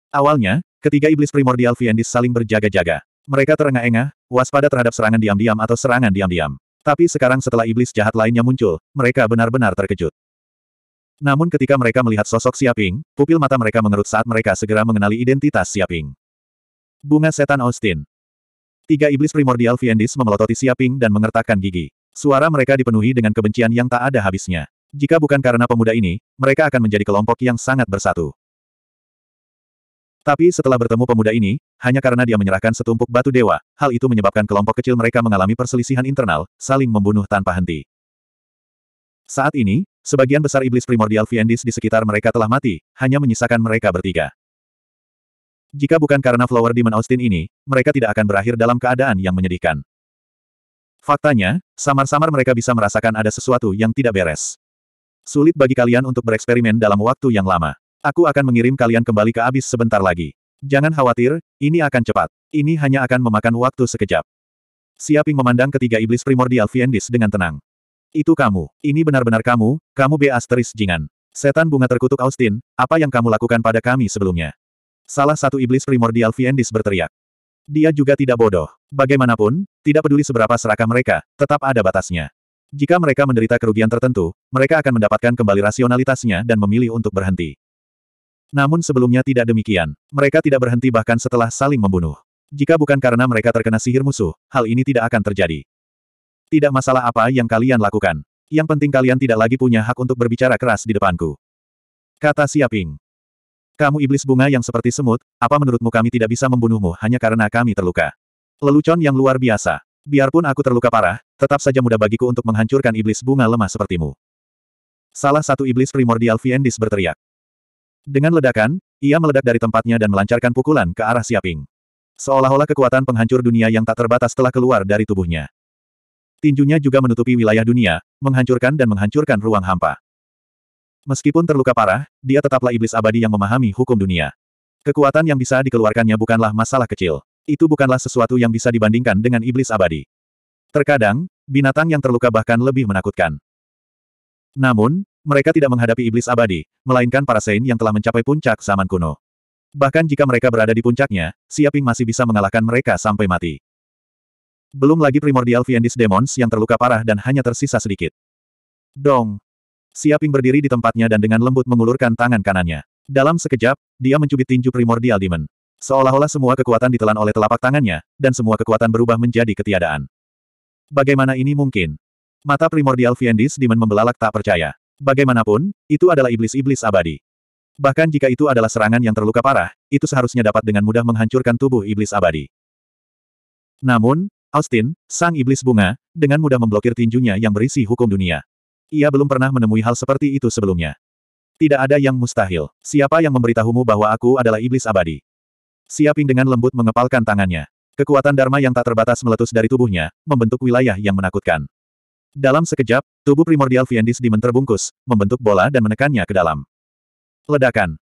Awalnya, ketiga iblis primordial Viendis saling berjaga-jaga. Mereka terengah-engah, waspada terhadap serangan diam-diam atau serangan diam-diam. Tapi sekarang setelah iblis jahat lainnya muncul, mereka benar-benar terkejut. Namun ketika mereka melihat sosok Siaping, pupil mata mereka mengerut saat mereka segera mengenali identitas Siaping. Bunga Setan Austin. Tiga iblis primordial Viendis memelototi Siaping dan mengertakkan gigi. Suara mereka dipenuhi dengan kebencian yang tak ada habisnya. Jika bukan karena pemuda ini, mereka akan menjadi kelompok yang sangat bersatu. Tapi setelah bertemu pemuda ini, hanya karena dia menyerahkan setumpuk batu dewa, hal itu menyebabkan kelompok kecil mereka mengalami perselisihan internal, saling membunuh tanpa henti. Saat ini, sebagian besar iblis primordial Viendis di sekitar mereka telah mati, hanya menyisakan mereka bertiga. Jika bukan karena Flower Demon Austin ini, mereka tidak akan berakhir dalam keadaan yang menyedihkan. Faktanya, samar-samar mereka bisa merasakan ada sesuatu yang tidak beres. Sulit bagi kalian untuk bereksperimen dalam waktu yang lama. Aku akan mengirim kalian kembali ke abis sebentar lagi. Jangan khawatir, ini akan cepat. Ini hanya akan memakan waktu sekejap. Siaping memandang ketiga iblis primordial Fiendis dengan tenang. Itu kamu. Ini benar-benar kamu, kamu B asteris jingan. Setan bunga terkutuk Austin, apa yang kamu lakukan pada kami sebelumnya? Salah satu iblis primordial Fiendis berteriak. Dia juga tidak bodoh. Bagaimanapun, tidak peduli seberapa serakah mereka, tetap ada batasnya. Jika mereka menderita kerugian tertentu, mereka akan mendapatkan kembali rasionalitasnya dan memilih untuk berhenti. Namun sebelumnya tidak demikian. Mereka tidak berhenti bahkan setelah saling membunuh. Jika bukan karena mereka terkena sihir musuh, hal ini tidak akan terjadi. Tidak masalah apa yang kalian lakukan. Yang penting kalian tidak lagi punya hak untuk berbicara keras di depanku. Kata Siaping. Kamu iblis bunga yang seperti semut, apa menurutmu kami tidak bisa membunuhmu hanya karena kami terluka? Lelucon yang luar biasa. Biarpun aku terluka parah, tetap saja mudah bagiku untuk menghancurkan iblis bunga lemah sepertimu. Salah satu iblis primordial Fiendis berteriak. Dengan ledakan, ia meledak dari tempatnya dan melancarkan pukulan ke arah Siaping. Seolah-olah kekuatan penghancur dunia yang tak terbatas telah keluar dari tubuhnya. Tinjunya juga menutupi wilayah dunia, menghancurkan dan menghancurkan ruang hampa. Meskipun terluka parah, dia tetaplah iblis abadi yang memahami hukum dunia. Kekuatan yang bisa dikeluarkannya bukanlah masalah kecil. Itu bukanlah sesuatu yang bisa dibandingkan dengan iblis abadi. Terkadang, binatang yang terluka bahkan lebih menakutkan. Namun, mereka tidak menghadapi iblis abadi, melainkan para saint yang telah mencapai puncak zaman kuno. Bahkan jika mereka berada di puncaknya, Siaping masih bisa mengalahkan mereka sampai mati. Belum lagi primordial Fiendis Demons yang terluka parah dan hanya tersisa sedikit. Dong! Siaping berdiri di tempatnya dan dengan lembut mengulurkan tangan kanannya. Dalam sekejap, dia mencubit tinju primordial demon. Seolah-olah semua kekuatan ditelan oleh telapak tangannya, dan semua kekuatan berubah menjadi ketiadaan. Bagaimana ini mungkin? Mata primordial Fiendis demon membelalak tak percaya. Bagaimanapun, itu adalah iblis-iblis abadi. Bahkan jika itu adalah serangan yang terluka parah, itu seharusnya dapat dengan mudah menghancurkan tubuh iblis abadi. Namun, Austin, sang iblis bunga, dengan mudah memblokir tinjunya yang berisi hukum dunia. Ia belum pernah menemui hal seperti itu sebelumnya. Tidak ada yang mustahil. Siapa yang memberitahumu bahwa aku adalah iblis abadi? Siaping dengan lembut mengepalkan tangannya. Kekuatan Dharma yang tak terbatas meletus dari tubuhnya, membentuk wilayah yang menakutkan. Dalam sekejap, tubuh primordial Fiendis Demon terbungkus, membentuk bola dan menekannya ke dalam. Ledakan.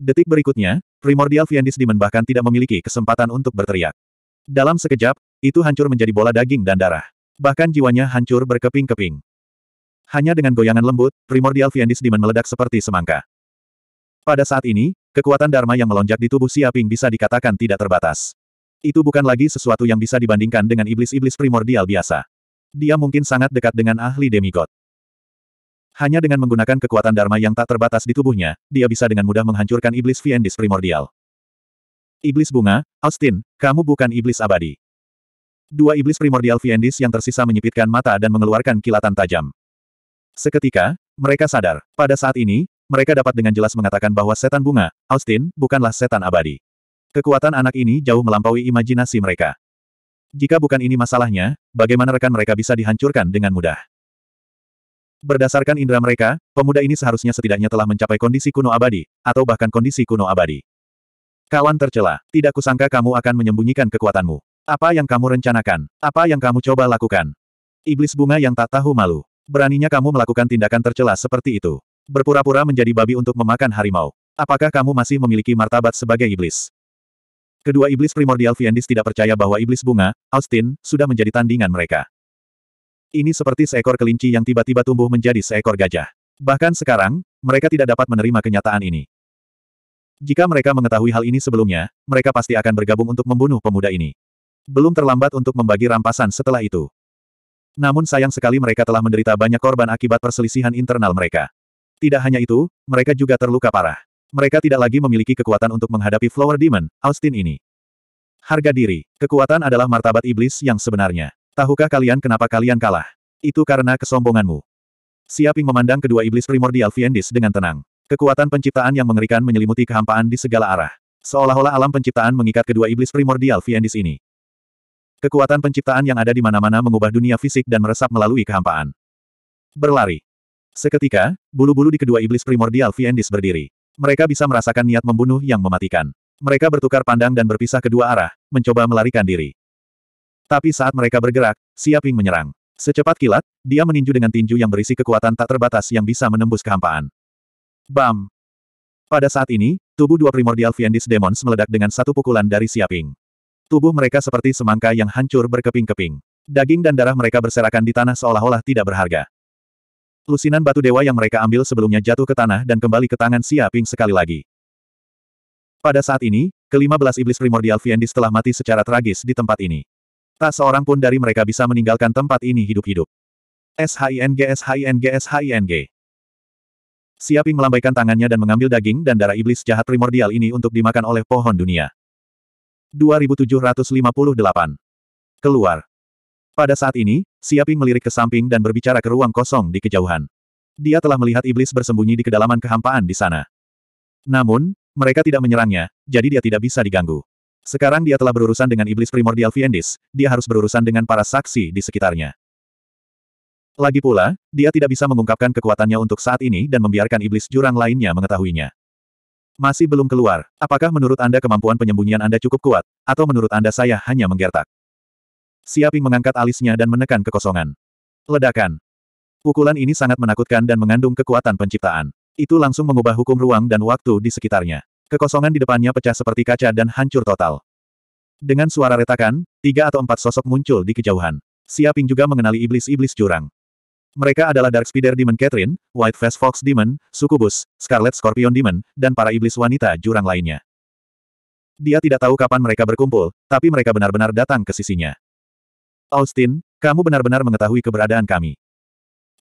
Detik berikutnya, primordial Fiendis Demon bahkan tidak memiliki kesempatan untuk berteriak. Dalam sekejap, itu hancur menjadi bola daging dan darah. Bahkan jiwanya hancur berkeping-keping. Hanya dengan goyangan lembut, primordial Fiendis Demon meledak seperti semangka. Pada saat ini, kekuatan Dharma yang melonjak di tubuh Siaping bisa dikatakan tidak terbatas. Itu bukan lagi sesuatu yang bisa dibandingkan dengan iblis-iblis primordial biasa. Dia mungkin sangat dekat dengan ahli demigod. Hanya dengan menggunakan kekuatan Dharma yang tak terbatas di tubuhnya, dia bisa dengan mudah menghancurkan iblis Fiendis primordial. Iblis bunga, Austin, kamu bukan iblis abadi. Dua iblis primordial Fiendis yang tersisa menyipitkan mata dan mengeluarkan kilatan tajam. Seketika, mereka sadar, pada saat ini, mereka dapat dengan jelas mengatakan bahwa setan bunga, Austin, bukanlah setan abadi. Kekuatan anak ini jauh melampaui imajinasi mereka. Jika bukan ini masalahnya, bagaimana rekan mereka bisa dihancurkan dengan mudah? Berdasarkan indera mereka, pemuda ini seharusnya setidaknya telah mencapai kondisi kuno abadi, atau bahkan kondisi kuno abadi. Kawan tercela, tidak kusangka kamu akan menyembunyikan kekuatanmu. Apa yang kamu rencanakan? Apa yang kamu coba lakukan? Iblis bunga yang tak tahu malu. Beraninya kamu melakukan tindakan tercela seperti itu. Berpura-pura menjadi babi untuk memakan harimau. Apakah kamu masih memiliki martabat sebagai iblis? Kedua iblis primordial Fiendis tidak percaya bahwa iblis bunga, Austin, sudah menjadi tandingan mereka. Ini seperti seekor kelinci yang tiba-tiba tumbuh menjadi seekor gajah. Bahkan sekarang, mereka tidak dapat menerima kenyataan ini. Jika mereka mengetahui hal ini sebelumnya, mereka pasti akan bergabung untuk membunuh pemuda ini. Belum terlambat untuk membagi rampasan setelah itu. Namun sayang sekali mereka telah menderita banyak korban akibat perselisihan internal mereka. Tidak hanya itu, mereka juga terluka parah. Mereka tidak lagi memiliki kekuatan untuk menghadapi Flower Demon, Austin ini. Harga diri. Kekuatan adalah martabat iblis yang sebenarnya. Tahukah kalian kenapa kalian kalah? Itu karena kesombonganmu. Siaping memandang kedua iblis primordial Fiendis dengan tenang. Kekuatan penciptaan yang mengerikan menyelimuti kehampaan di segala arah. Seolah-olah alam penciptaan mengikat kedua iblis primordial Fiendis ini. Kekuatan penciptaan yang ada di mana-mana mengubah dunia fisik dan meresap melalui kehampaan. Berlari. Seketika, bulu-bulu di kedua iblis primordial Fiendis berdiri. Mereka bisa merasakan niat membunuh yang mematikan. Mereka bertukar pandang dan berpisah kedua arah, mencoba melarikan diri. Tapi saat mereka bergerak, Siaping menyerang. Secepat kilat, dia meninju dengan tinju yang berisi kekuatan tak terbatas yang bisa menembus kehampaan. Bam! Pada saat ini, tubuh dua primordial Fiendis Demons meledak dengan satu pukulan dari Siaping. Tubuh mereka seperti semangka yang hancur berkeping-keping. Daging dan darah mereka berserakan di tanah seolah-olah tidak berharga. Lusinan batu dewa yang mereka ambil sebelumnya jatuh ke tanah dan kembali ke tangan Xia sekali lagi. Pada saat ini, kelima belas iblis primordial Viendis telah mati secara tragis di tempat ini. Tak seorang pun dari mereka bisa meninggalkan tempat ini hidup-hidup. SHING SHING SHING Xia melambaikan tangannya dan mengambil daging dan darah iblis jahat primordial ini untuk dimakan oleh pohon dunia. 2758. Keluar. Pada saat ini, Siaping melirik ke samping dan berbicara ke ruang kosong di kejauhan. Dia telah melihat iblis bersembunyi di kedalaman kehampaan di sana. Namun, mereka tidak menyerangnya, jadi dia tidak bisa diganggu. Sekarang dia telah berurusan dengan iblis primordial Fiendis, dia harus berurusan dengan para saksi di sekitarnya. Lagi pula, dia tidak bisa mengungkapkan kekuatannya untuk saat ini dan membiarkan iblis jurang lainnya mengetahuinya. Masih belum keluar. Apakah menurut Anda kemampuan penyembunyian Anda cukup kuat, atau menurut Anda saya hanya menggertak? Siaping mengangkat alisnya dan menekan kekosongan. Ledakan. Pukulan ini sangat menakutkan dan mengandung kekuatan penciptaan. Itu langsung mengubah hukum ruang dan waktu di sekitarnya. Kekosongan di depannya pecah seperti kaca dan hancur total. Dengan suara retakan, tiga atau empat sosok muncul di kejauhan. Siaping juga mengenali iblis-iblis jurang. Mereka adalah Dark Spider Demon Catherine, White Face Fox Demon, Sukubus, Scarlet Scorpion Demon, dan para iblis wanita jurang lainnya. Dia tidak tahu kapan mereka berkumpul, tapi mereka benar-benar datang ke sisinya. Austin, kamu benar-benar mengetahui keberadaan kami.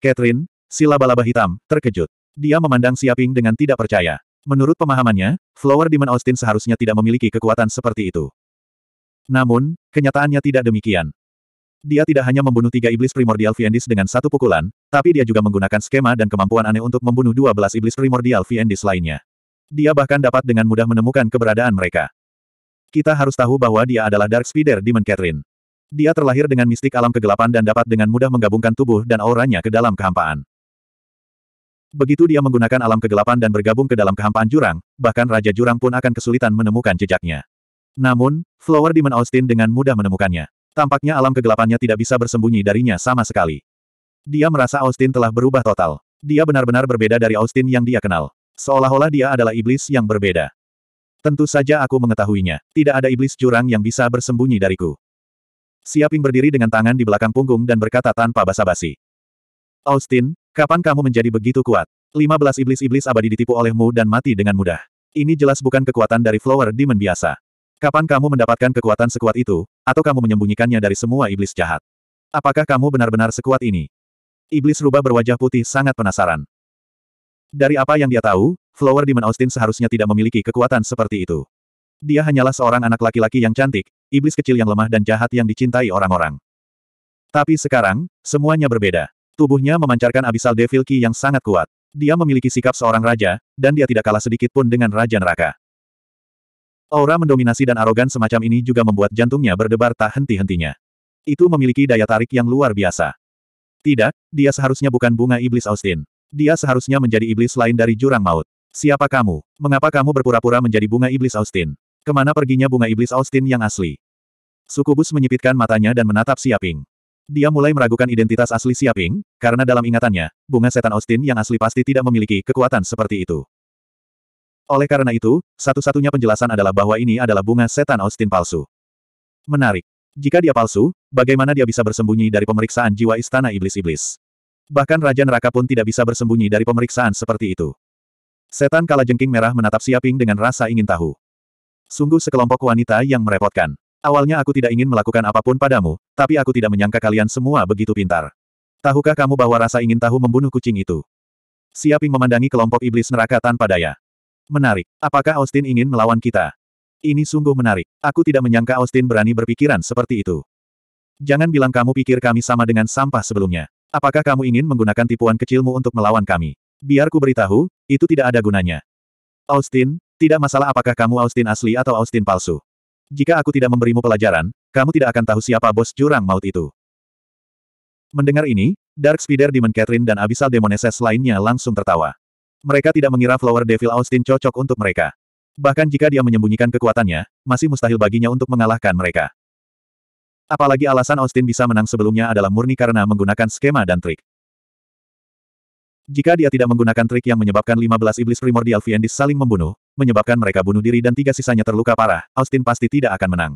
Catherine, sila laba-laba hitam, terkejut. Dia memandang Siaping dengan tidak percaya. Menurut pemahamannya, Flower Demon Austin seharusnya tidak memiliki kekuatan seperti itu. Namun, kenyataannya tidak demikian. Dia tidak hanya membunuh tiga iblis primordial Viendis dengan satu pukulan, tapi dia juga menggunakan skema dan kemampuan aneh untuk membunuh dua belas iblis primordial Viendis lainnya. Dia bahkan dapat dengan mudah menemukan keberadaan mereka. Kita harus tahu bahwa dia adalah Dark Spider Demon Catherine. Dia terlahir dengan mistik alam kegelapan dan dapat dengan mudah menggabungkan tubuh dan auranya ke dalam kehampaan. Begitu dia menggunakan alam kegelapan dan bergabung ke dalam kehampaan jurang, bahkan Raja Jurang pun akan kesulitan menemukan jejaknya. Namun, Flower Demon Austin dengan mudah menemukannya. Tampaknya alam kegelapannya tidak bisa bersembunyi darinya sama sekali. Dia merasa Austin telah berubah total. Dia benar-benar berbeda dari Austin yang dia kenal. Seolah-olah dia adalah iblis yang berbeda. Tentu saja aku mengetahuinya. Tidak ada iblis curang yang bisa bersembunyi dariku. Siaping berdiri dengan tangan di belakang punggung dan berkata tanpa basa-basi. Austin, kapan kamu menjadi begitu kuat? 15 iblis-iblis abadi ditipu olehmu dan mati dengan mudah. Ini jelas bukan kekuatan dari Flower Demon biasa. Kapan kamu mendapatkan kekuatan sekuat itu, atau kamu menyembunyikannya dari semua iblis jahat? Apakah kamu benar-benar sekuat ini? Iblis rubah berwajah putih sangat penasaran. Dari apa yang dia tahu, Flower Demon Austin seharusnya tidak memiliki kekuatan seperti itu. Dia hanyalah seorang anak laki-laki yang cantik, iblis kecil yang lemah dan jahat yang dicintai orang-orang. Tapi sekarang, semuanya berbeda. Tubuhnya memancarkan abisal devil Key yang sangat kuat. Dia memiliki sikap seorang raja, dan dia tidak kalah sedikit pun dengan Raja Neraka. Aura mendominasi dan arogan semacam ini juga membuat jantungnya berdebar tak henti-hentinya. Itu memiliki daya tarik yang luar biasa. Tidak, dia seharusnya bukan bunga iblis Austin. Dia seharusnya menjadi iblis lain dari jurang maut. Siapa kamu? Mengapa kamu berpura-pura menjadi bunga iblis Austin? Kemana perginya bunga iblis Austin yang asli? Sukubus menyipitkan matanya dan menatap Siaping. Dia mulai meragukan identitas asli Siaping, karena dalam ingatannya, bunga setan Austin yang asli pasti tidak memiliki kekuatan seperti itu. Oleh karena itu, satu-satunya penjelasan adalah bahwa ini adalah bunga setan Austin palsu. Menarik. Jika dia palsu, bagaimana dia bisa bersembunyi dari pemeriksaan jiwa istana iblis-iblis? Bahkan Raja Neraka pun tidak bisa bersembunyi dari pemeriksaan seperti itu. Setan kalajengking merah menatap Siaping dengan rasa ingin tahu. Sungguh sekelompok wanita yang merepotkan. Awalnya aku tidak ingin melakukan apapun padamu, tapi aku tidak menyangka kalian semua begitu pintar. Tahukah kamu bahwa rasa ingin tahu membunuh kucing itu? Siaping memandangi kelompok iblis neraka tanpa daya. Menarik. Apakah Austin ingin melawan kita? Ini sungguh menarik. Aku tidak menyangka Austin berani berpikiran seperti itu. Jangan bilang kamu pikir kami sama dengan sampah sebelumnya. Apakah kamu ingin menggunakan tipuan kecilmu untuk melawan kami? Biar ku beritahu, itu tidak ada gunanya. Austin, tidak masalah apakah kamu Austin asli atau Austin palsu. Jika aku tidak memberimu pelajaran, kamu tidak akan tahu siapa bos jurang maut itu. Mendengar ini, Dark Spider Demon Catherine dan Abyssal Demoneses lainnya langsung tertawa. Mereka tidak mengira Flower Devil Austin cocok untuk mereka. Bahkan jika dia menyembunyikan kekuatannya, masih mustahil baginya untuk mengalahkan mereka. Apalagi alasan Austin bisa menang sebelumnya adalah murni karena menggunakan skema dan trik. Jika dia tidak menggunakan trik yang menyebabkan 15 iblis primordial Fiendis saling membunuh, menyebabkan mereka bunuh diri dan tiga sisanya terluka parah, Austin pasti tidak akan menang.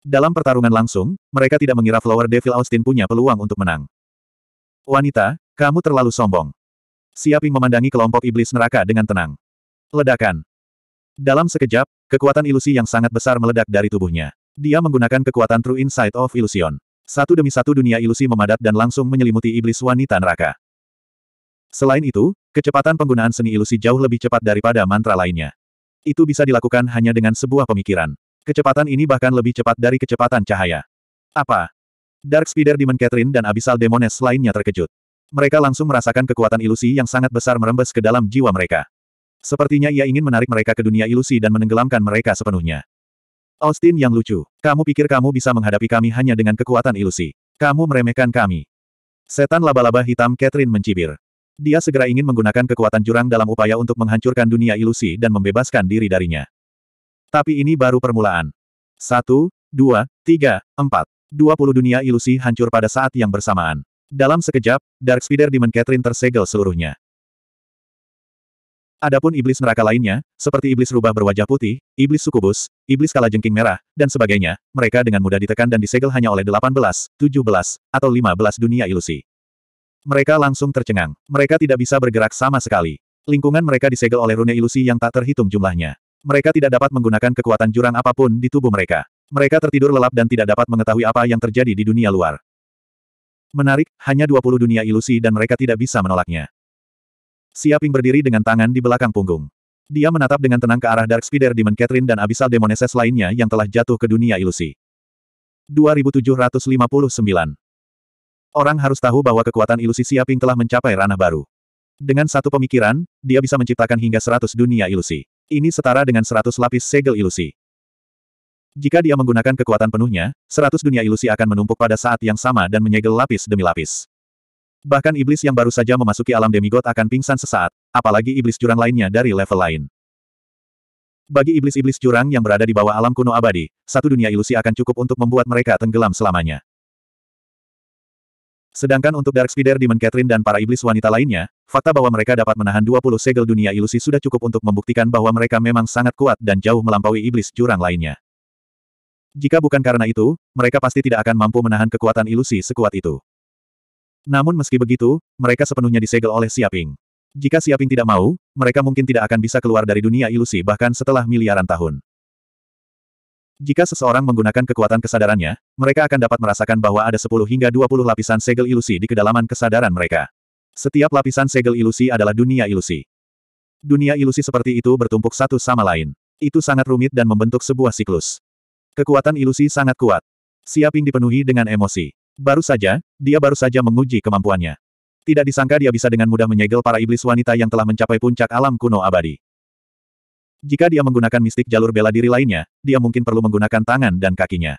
Dalam pertarungan langsung, mereka tidak mengira Flower Devil Austin punya peluang untuk menang. Wanita, kamu terlalu sombong. Siaping memandangi kelompok iblis neraka dengan tenang. Ledakan. Dalam sekejap, kekuatan ilusi yang sangat besar meledak dari tubuhnya. Dia menggunakan kekuatan True Insight of Illusion. Satu demi satu dunia ilusi memadat dan langsung menyelimuti iblis wanita neraka. Selain itu, kecepatan penggunaan seni ilusi jauh lebih cepat daripada mantra lainnya. Itu bisa dilakukan hanya dengan sebuah pemikiran. Kecepatan ini bahkan lebih cepat dari kecepatan cahaya. Apa? Dark Spider Demon Catherine dan Abyssal Demoness lainnya terkejut. Mereka langsung merasakan kekuatan ilusi yang sangat besar merembes ke dalam jiwa mereka. Sepertinya ia ingin menarik mereka ke dunia ilusi dan menenggelamkan mereka sepenuhnya. Austin yang lucu, kamu pikir kamu bisa menghadapi kami hanya dengan kekuatan ilusi. Kamu meremehkan kami. Setan laba-laba hitam Catherine mencibir. Dia segera ingin menggunakan kekuatan jurang dalam upaya untuk menghancurkan dunia ilusi dan membebaskan diri darinya. Tapi ini baru permulaan. Satu, dua, tiga, empat. Dua puluh dunia ilusi hancur pada saat yang bersamaan. Dalam sekejap, Dark Spider Demon Catherine tersegel seluruhnya. Adapun iblis neraka lainnya, seperti iblis rubah berwajah putih, iblis sukubus, iblis jengking merah, dan sebagainya, mereka dengan mudah ditekan dan disegel hanya oleh 18, 17, atau 15 dunia ilusi. Mereka langsung tercengang. Mereka tidak bisa bergerak sama sekali. Lingkungan mereka disegel oleh rune ilusi yang tak terhitung jumlahnya. Mereka tidak dapat menggunakan kekuatan jurang apapun di tubuh mereka. Mereka tertidur lelap dan tidak dapat mengetahui apa yang terjadi di dunia luar. Menarik, hanya 20 dunia ilusi dan mereka tidak bisa menolaknya. Siaping berdiri dengan tangan di belakang punggung. Dia menatap dengan tenang ke arah Dark Spider Demon Catherine dan Abyssal Demonesses lainnya yang telah jatuh ke dunia ilusi. 2759 Orang harus tahu bahwa kekuatan ilusi Siaping telah mencapai ranah baru. Dengan satu pemikiran, dia bisa menciptakan hingga 100 dunia ilusi. Ini setara dengan 100 lapis segel ilusi. Jika dia menggunakan kekuatan penuhnya, seratus dunia ilusi akan menumpuk pada saat yang sama dan menyegel lapis demi lapis. Bahkan iblis yang baru saja memasuki alam demigod akan pingsan sesaat, apalagi iblis jurang lainnya dari level lain. Bagi iblis-iblis jurang yang berada di bawah alam kuno abadi, satu dunia ilusi akan cukup untuk membuat mereka tenggelam selamanya. Sedangkan untuk Dark Spider Demon Catherine dan para iblis wanita lainnya, fakta bahwa mereka dapat menahan 20 segel dunia ilusi sudah cukup untuk membuktikan bahwa mereka memang sangat kuat dan jauh melampaui iblis jurang lainnya. Jika bukan karena itu, mereka pasti tidak akan mampu menahan kekuatan ilusi sekuat itu. Namun meski begitu, mereka sepenuhnya disegel oleh Siaping. Jika Siaping tidak mau, mereka mungkin tidak akan bisa keluar dari dunia ilusi bahkan setelah miliaran tahun. Jika seseorang menggunakan kekuatan kesadarannya, mereka akan dapat merasakan bahwa ada 10 hingga 20 lapisan segel ilusi di kedalaman kesadaran mereka. Setiap lapisan segel ilusi adalah dunia ilusi. Dunia ilusi seperti itu bertumpuk satu sama lain. Itu sangat rumit dan membentuk sebuah siklus. Kekuatan ilusi sangat kuat. Siaping dipenuhi dengan emosi. Baru saja, dia baru saja menguji kemampuannya. Tidak disangka dia bisa dengan mudah menyegel para iblis wanita yang telah mencapai puncak alam kuno abadi. Jika dia menggunakan mistik jalur bela diri lainnya, dia mungkin perlu menggunakan tangan dan kakinya.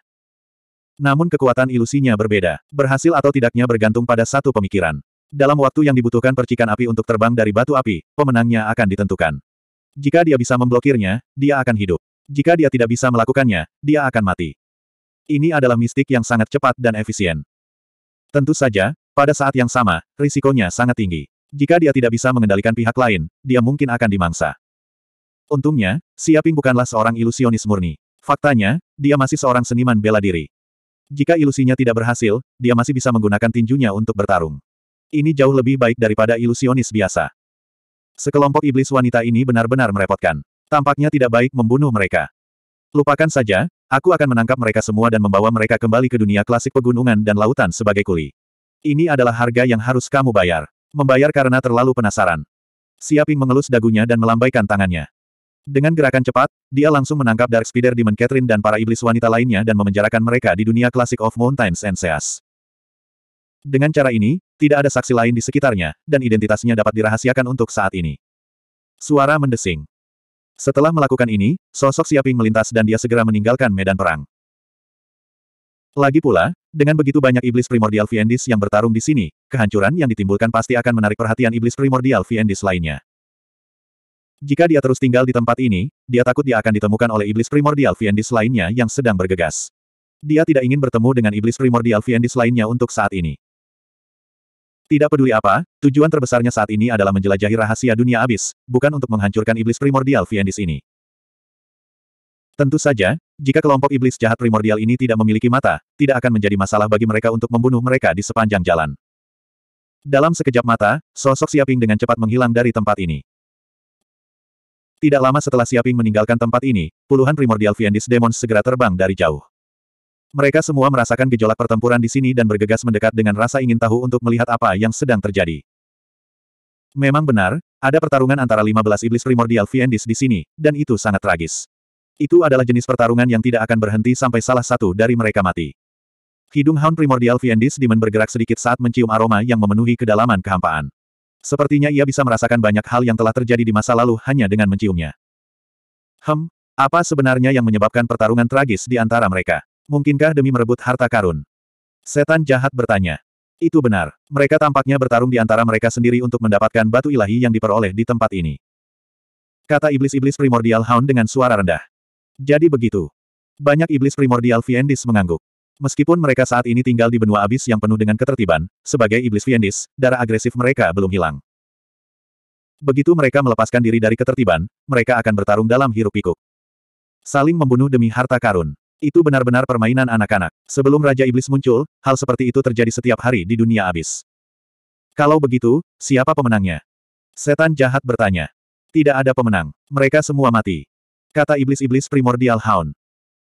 Namun kekuatan ilusinya berbeda. Berhasil atau tidaknya bergantung pada satu pemikiran. Dalam waktu yang dibutuhkan percikan api untuk terbang dari batu api, pemenangnya akan ditentukan. Jika dia bisa memblokirnya, dia akan hidup. Jika dia tidak bisa melakukannya, dia akan mati. Ini adalah mistik yang sangat cepat dan efisien. Tentu saja, pada saat yang sama, risikonya sangat tinggi. Jika dia tidak bisa mengendalikan pihak lain, dia mungkin akan dimangsa. Untungnya, Siaping bukanlah seorang ilusionis murni. Faktanya, dia masih seorang seniman bela diri. Jika ilusinya tidak berhasil, dia masih bisa menggunakan tinjunya untuk bertarung. Ini jauh lebih baik daripada ilusionis biasa. Sekelompok iblis wanita ini benar-benar merepotkan. Tampaknya tidak baik membunuh mereka. Lupakan saja, aku akan menangkap mereka semua dan membawa mereka kembali ke dunia klasik pegunungan dan lautan sebagai kuli. Ini adalah harga yang harus kamu bayar. Membayar karena terlalu penasaran. Siaping mengelus dagunya dan melambaikan tangannya. Dengan gerakan cepat, dia langsung menangkap Dark Spider Demon Catherine dan para iblis wanita lainnya dan memenjarakan mereka di dunia klasik of Mountains and Seas. Dengan cara ini, tidak ada saksi lain di sekitarnya, dan identitasnya dapat dirahasiakan untuk saat ini. Suara mendesing. Setelah melakukan ini, sosok Siaping melintas dan dia segera meninggalkan medan perang. Lagi pula, dengan begitu banyak iblis primordial Viendis yang bertarung di sini, kehancuran yang ditimbulkan pasti akan menarik perhatian iblis primordial Viendis lainnya. Jika dia terus tinggal di tempat ini, dia takut dia akan ditemukan oleh iblis primordial Viendis lainnya yang sedang bergegas. Dia tidak ingin bertemu dengan iblis primordial Viendis lainnya untuk saat ini. Tidak peduli apa, tujuan terbesarnya saat ini adalah menjelajahi rahasia dunia abis, bukan untuk menghancurkan iblis primordial Viendis ini. Tentu saja, jika kelompok iblis jahat primordial ini tidak memiliki mata, tidak akan menjadi masalah bagi mereka untuk membunuh mereka di sepanjang jalan. Dalam sekejap mata, sosok Siaping dengan cepat menghilang dari tempat ini. Tidak lama setelah Siaping meninggalkan tempat ini, puluhan primordial Viendis Demons segera terbang dari jauh. Mereka semua merasakan gejolak pertempuran di sini dan bergegas mendekat dengan rasa ingin tahu untuk melihat apa yang sedang terjadi. Memang benar, ada pertarungan antara 15 iblis primordial Viendis di sini, dan itu sangat tragis. Itu adalah jenis pertarungan yang tidak akan berhenti sampai salah satu dari mereka mati. Hidung hound primordial Viendis Demon bergerak sedikit saat mencium aroma yang memenuhi kedalaman kehampaan. Sepertinya ia bisa merasakan banyak hal yang telah terjadi di masa lalu hanya dengan menciumnya. Hem, apa sebenarnya yang menyebabkan pertarungan tragis di antara mereka? Mungkinkah demi merebut harta karun? Setan jahat bertanya. Itu benar. Mereka tampaknya bertarung di antara mereka sendiri untuk mendapatkan batu ilahi yang diperoleh di tempat ini. Kata iblis-iblis primordial Hound dengan suara rendah. Jadi begitu. Banyak iblis primordial Fiendis mengangguk. Meskipun mereka saat ini tinggal di benua abis yang penuh dengan ketertiban, sebagai iblis Fiendis, darah agresif mereka belum hilang. Begitu mereka melepaskan diri dari ketertiban, mereka akan bertarung dalam hiruk pikuk. Saling membunuh demi harta karun. Itu benar-benar permainan anak-anak. Sebelum Raja Iblis muncul, hal seperti itu terjadi setiap hari di dunia abis. Kalau begitu, siapa pemenangnya? Setan jahat bertanya. Tidak ada pemenang. Mereka semua mati. Kata iblis-iblis primordial Hound.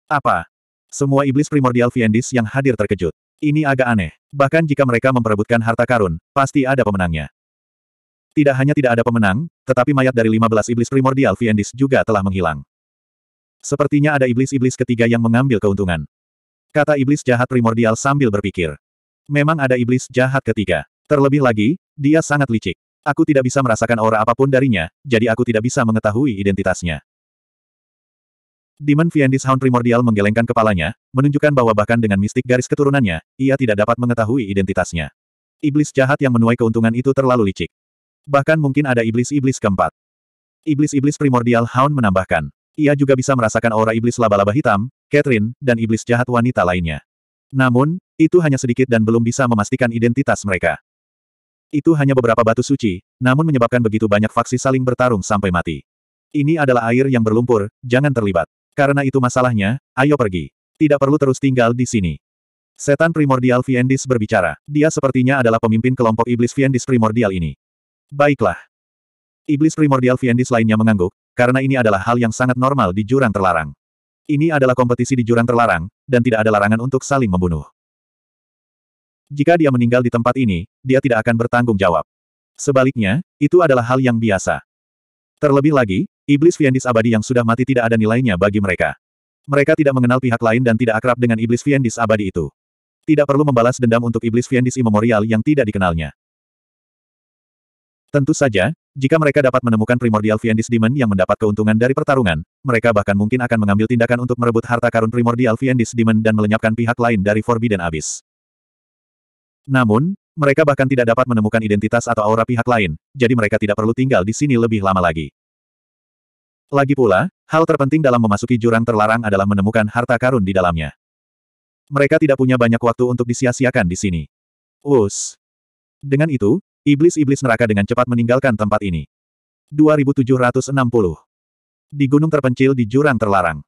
Apa? Semua iblis primordial Fiendis yang hadir terkejut. Ini agak aneh. Bahkan jika mereka memperebutkan harta karun, pasti ada pemenangnya. Tidak hanya tidak ada pemenang, tetapi mayat dari 15 iblis primordial Fiendis juga telah menghilang. Sepertinya ada iblis-iblis ketiga yang mengambil keuntungan. Kata iblis jahat primordial sambil berpikir. Memang ada iblis jahat ketiga. Terlebih lagi, dia sangat licik. Aku tidak bisa merasakan aura apapun darinya, jadi aku tidak bisa mengetahui identitasnya. Demon Fiendish Hound primordial menggelengkan kepalanya, menunjukkan bahwa bahkan dengan mistik garis keturunannya, ia tidak dapat mengetahui identitasnya. Iblis jahat yang menuai keuntungan itu terlalu licik. Bahkan mungkin ada iblis-iblis keempat. Iblis-iblis primordial Hound menambahkan ia juga bisa merasakan aura iblis laba-laba hitam, Catherine, dan iblis jahat wanita lainnya. Namun, itu hanya sedikit dan belum bisa memastikan identitas mereka. Itu hanya beberapa batu suci, namun menyebabkan begitu banyak faksi saling bertarung sampai mati. Ini adalah air yang berlumpur, jangan terlibat. Karena itu masalahnya, ayo pergi. Tidak perlu terus tinggal di sini. Setan primordial Fiendis berbicara. Dia sepertinya adalah pemimpin kelompok iblis Fiendis primordial ini. Baiklah. Iblis primordial Fiendis lainnya mengangguk, karena ini adalah hal yang sangat normal di jurang terlarang. Ini adalah kompetisi di jurang terlarang, dan tidak ada larangan untuk saling membunuh. Jika dia meninggal di tempat ini, dia tidak akan bertanggung jawab. Sebaliknya, itu adalah hal yang biasa. Terlebih lagi, iblis Fiendis abadi yang sudah mati tidak ada nilainya bagi mereka. Mereka tidak mengenal pihak lain dan tidak akrab dengan iblis Fiendis abadi itu. Tidak perlu membalas dendam untuk iblis Fiendis Immemorial yang tidak dikenalnya. Tentu saja, jika mereka dapat menemukan primordial fiendish Demon yang mendapat keuntungan dari pertarungan, mereka bahkan mungkin akan mengambil tindakan untuk merebut harta karun primordial fiendish Demon dan melenyapkan pihak lain dari Forbidden Abyss. Namun, mereka bahkan tidak dapat menemukan identitas atau aura pihak lain, jadi mereka tidak perlu tinggal di sini lebih lama lagi. Lagi pula, hal terpenting dalam memasuki jurang terlarang adalah menemukan harta karun di dalamnya. Mereka tidak punya banyak waktu untuk disia-siakan di sini. Us. Dengan itu, Iblis-iblis neraka dengan cepat meninggalkan tempat ini. 2760. Di gunung terpencil di jurang terlarang.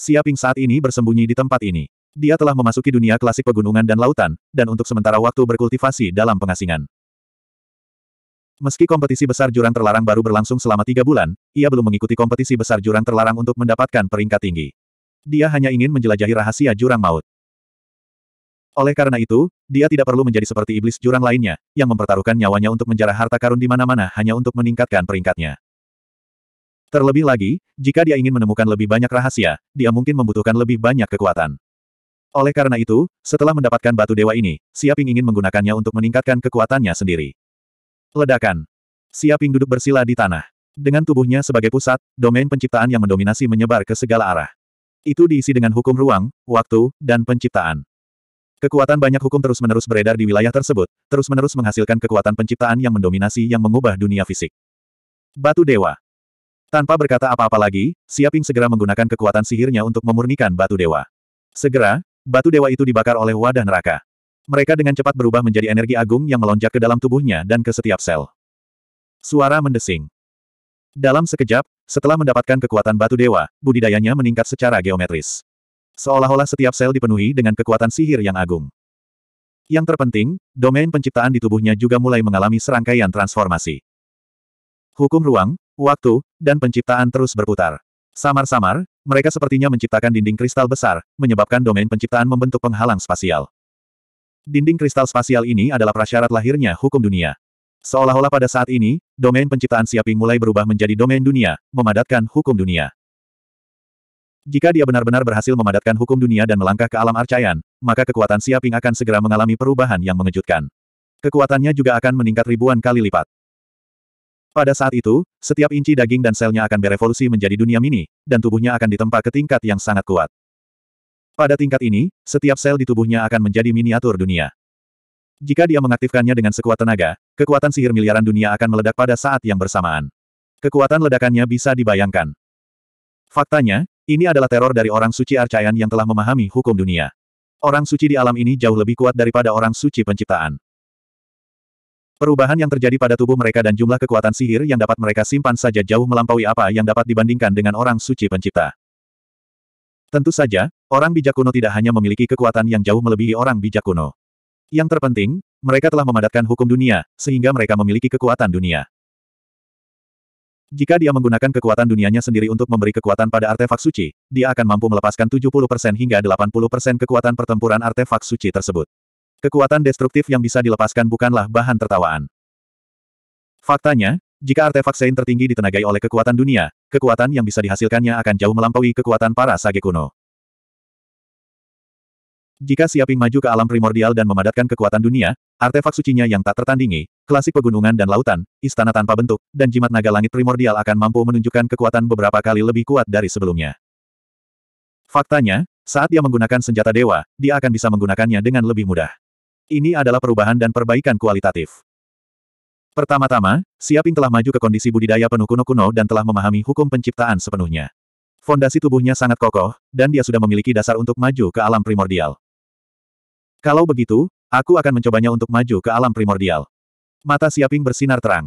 Siaping saat ini bersembunyi di tempat ini. Dia telah memasuki dunia klasik pegunungan dan lautan, dan untuk sementara waktu berkultivasi dalam pengasingan. Meski kompetisi besar jurang terlarang baru berlangsung selama tiga bulan, ia belum mengikuti kompetisi besar jurang terlarang untuk mendapatkan peringkat tinggi. Dia hanya ingin menjelajahi rahasia jurang maut. Oleh karena itu, dia tidak perlu menjadi seperti iblis jurang lainnya, yang mempertaruhkan nyawanya untuk menjarah harta karun di mana-mana hanya untuk meningkatkan peringkatnya. Terlebih lagi, jika dia ingin menemukan lebih banyak rahasia, dia mungkin membutuhkan lebih banyak kekuatan. Oleh karena itu, setelah mendapatkan batu dewa ini, Siaping ingin menggunakannya untuk meningkatkan kekuatannya sendiri. Ledakan. Siaping duduk bersila di tanah. Dengan tubuhnya sebagai pusat, domain penciptaan yang mendominasi menyebar ke segala arah. Itu diisi dengan hukum ruang, waktu, dan penciptaan. Kekuatan banyak hukum terus-menerus beredar di wilayah tersebut, terus-menerus menghasilkan kekuatan penciptaan yang mendominasi yang mengubah dunia fisik. Batu Dewa Tanpa berkata apa-apa lagi, Siaping segera menggunakan kekuatan sihirnya untuk memurnikan Batu Dewa. Segera, Batu Dewa itu dibakar oleh wadah neraka. Mereka dengan cepat berubah menjadi energi agung yang melonjak ke dalam tubuhnya dan ke setiap sel. Suara mendesing. Dalam sekejap, setelah mendapatkan kekuatan Batu Dewa, budidayanya meningkat secara geometris. Seolah-olah setiap sel dipenuhi dengan kekuatan sihir yang agung. Yang terpenting, domain penciptaan di tubuhnya juga mulai mengalami serangkaian transformasi. Hukum ruang, waktu, dan penciptaan terus berputar. Samar-samar, mereka sepertinya menciptakan dinding kristal besar, menyebabkan domain penciptaan membentuk penghalang spasial. Dinding kristal spasial ini adalah prasyarat lahirnya hukum dunia. Seolah-olah pada saat ini, domain penciptaan Siaping mulai berubah menjadi domain dunia, memadatkan hukum dunia. Jika dia benar-benar berhasil memadatkan hukum dunia dan melangkah ke alam arcayan, maka kekuatan Siaping akan segera mengalami perubahan yang mengejutkan. Kekuatannya juga akan meningkat ribuan kali lipat. Pada saat itu, setiap inci daging dan selnya akan berevolusi menjadi dunia mini, dan tubuhnya akan ditempa ke tingkat yang sangat kuat. Pada tingkat ini, setiap sel di tubuhnya akan menjadi miniatur dunia. Jika dia mengaktifkannya dengan sekuat tenaga, kekuatan sihir miliaran dunia akan meledak pada saat yang bersamaan. Kekuatan ledakannya bisa dibayangkan. Faktanya, ini adalah teror dari orang suci Arcayan yang telah memahami hukum dunia. Orang suci di alam ini jauh lebih kuat daripada orang suci penciptaan. Perubahan yang terjadi pada tubuh mereka dan jumlah kekuatan sihir yang dapat mereka simpan saja jauh melampaui apa yang dapat dibandingkan dengan orang suci pencipta. Tentu saja, orang bijak kuno tidak hanya memiliki kekuatan yang jauh melebihi orang bijak kuno. Yang terpenting, mereka telah memadatkan hukum dunia, sehingga mereka memiliki kekuatan dunia. Jika dia menggunakan kekuatan dunianya sendiri untuk memberi kekuatan pada artefak suci, dia akan mampu melepaskan 70% hingga 80% kekuatan pertempuran artefak suci tersebut. Kekuatan destruktif yang bisa dilepaskan bukanlah bahan tertawaan. Faktanya, jika artefak Sein tertinggi ditenagai oleh kekuatan dunia, kekuatan yang bisa dihasilkannya akan jauh melampaui kekuatan para sage kuno. Jika Siaping maju ke alam primordial dan memadatkan kekuatan dunia, artefak sucinya yang tak tertandingi, klasik pegunungan dan lautan, istana tanpa bentuk, dan jimat naga langit primordial akan mampu menunjukkan kekuatan beberapa kali lebih kuat dari sebelumnya. Faktanya, saat dia menggunakan senjata dewa, dia akan bisa menggunakannya dengan lebih mudah. Ini adalah perubahan dan perbaikan kualitatif. Pertama-tama, Siaping telah maju ke kondisi budidaya penuh kuno-kuno dan telah memahami hukum penciptaan sepenuhnya. Fondasi tubuhnya sangat kokoh, dan dia sudah memiliki dasar untuk maju ke alam primordial. Kalau begitu, aku akan mencobanya untuk maju ke alam primordial. Mata Siaping bersinar terang.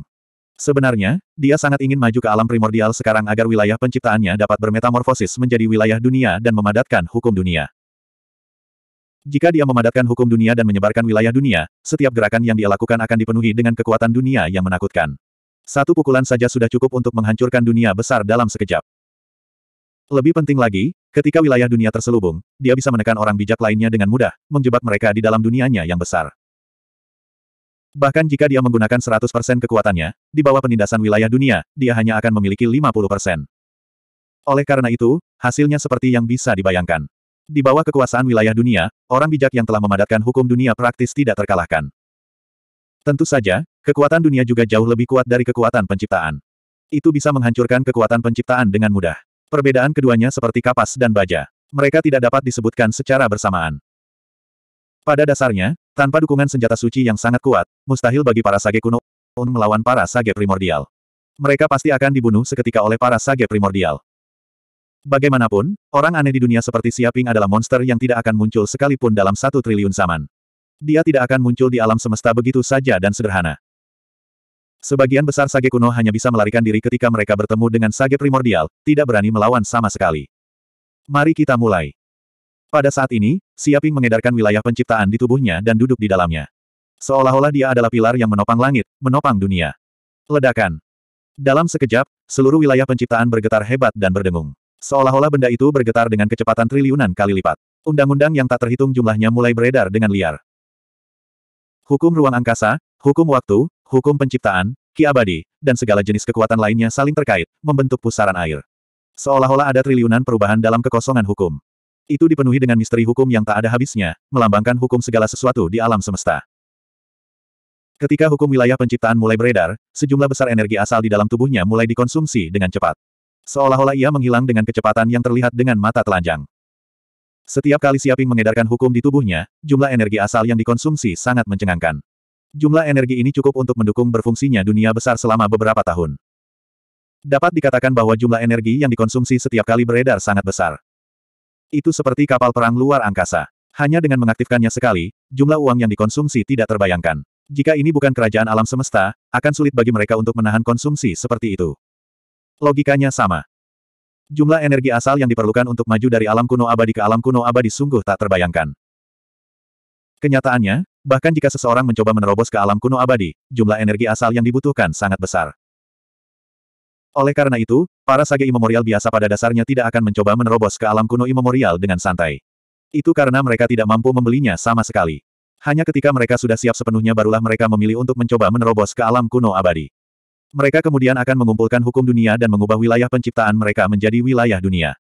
Sebenarnya, dia sangat ingin maju ke alam primordial sekarang agar wilayah penciptaannya dapat bermetamorfosis menjadi wilayah dunia dan memadatkan hukum dunia. Jika dia memadatkan hukum dunia dan menyebarkan wilayah dunia, setiap gerakan yang dia lakukan akan dipenuhi dengan kekuatan dunia yang menakutkan. Satu pukulan saja sudah cukup untuk menghancurkan dunia besar dalam sekejap. Lebih penting lagi, ketika wilayah dunia terselubung, dia bisa menekan orang bijak lainnya dengan mudah, menjebak mereka di dalam dunianya yang besar. Bahkan jika dia menggunakan 100% kekuatannya, di bawah penindasan wilayah dunia, dia hanya akan memiliki 50%. Oleh karena itu, hasilnya seperti yang bisa dibayangkan. Di bawah kekuasaan wilayah dunia, orang bijak yang telah memadatkan hukum dunia praktis tidak terkalahkan. Tentu saja, kekuatan dunia juga jauh lebih kuat dari kekuatan penciptaan. Itu bisa menghancurkan kekuatan penciptaan dengan mudah. Perbedaan keduanya seperti kapas dan baja. Mereka tidak dapat disebutkan secara bersamaan. Pada dasarnya, tanpa dukungan senjata suci yang sangat kuat, mustahil bagi para sage kuno melawan para sage primordial. Mereka pasti akan dibunuh seketika oleh para sage primordial. Bagaimanapun, orang aneh di dunia seperti Siaping adalah monster yang tidak akan muncul sekalipun dalam satu triliun zaman. Dia tidak akan muncul di alam semesta begitu saja dan sederhana. Sebagian besar sage kuno hanya bisa melarikan diri ketika mereka bertemu dengan sage primordial, tidak berani melawan sama sekali. Mari kita mulai. Pada saat ini, Siaping mengedarkan wilayah penciptaan di tubuhnya dan duduk di dalamnya. Seolah-olah dia adalah pilar yang menopang langit, menopang dunia. Ledakan. Dalam sekejap, seluruh wilayah penciptaan bergetar hebat dan berdengung. Seolah-olah benda itu bergetar dengan kecepatan triliunan kali lipat. Undang-undang yang tak terhitung jumlahnya mulai beredar dengan liar. Hukum ruang angkasa, hukum waktu, hukum penciptaan, ki abadi, dan segala jenis kekuatan lainnya saling terkait, membentuk pusaran air. Seolah-olah ada triliunan perubahan dalam kekosongan hukum. Itu dipenuhi dengan misteri hukum yang tak ada habisnya, melambangkan hukum segala sesuatu di alam semesta. Ketika hukum wilayah penciptaan mulai beredar, sejumlah besar energi asal di dalam tubuhnya mulai dikonsumsi dengan cepat. Seolah-olah ia menghilang dengan kecepatan yang terlihat dengan mata telanjang. Setiap kali Siaping mengedarkan hukum di tubuhnya, jumlah energi asal yang dikonsumsi sangat mencengangkan. Jumlah energi ini cukup untuk mendukung berfungsinya dunia besar selama beberapa tahun. Dapat dikatakan bahwa jumlah energi yang dikonsumsi setiap kali beredar sangat besar. Itu seperti kapal perang luar angkasa. Hanya dengan mengaktifkannya sekali, jumlah uang yang dikonsumsi tidak terbayangkan. Jika ini bukan kerajaan alam semesta, akan sulit bagi mereka untuk menahan konsumsi seperti itu. Logikanya sama. Jumlah energi asal yang diperlukan untuk maju dari alam kuno abadi ke alam kuno abadi sungguh tak terbayangkan. Kenyataannya, bahkan jika seseorang mencoba menerobos ke alam kuno abadi, jumlah energi asal yang dibutuhkan sangat besar. Oleh karena itu, para sage imemorial biasa pada dasarnya tidak akan mencoba menerobos ke alam kuno imemorial dengan santai. Itu karena mereka tidak mampu membelinya sama sekali. Hanya ketika mereka sudah siap sepenuhnya barulah mereka memilih untuk mencoba menerobos ke alam kuno abadi. Mereka kemudian akan mengumpulkan hukum dunia dan mengubah wilayah penciptaan mereka menjadi wilayah dunia.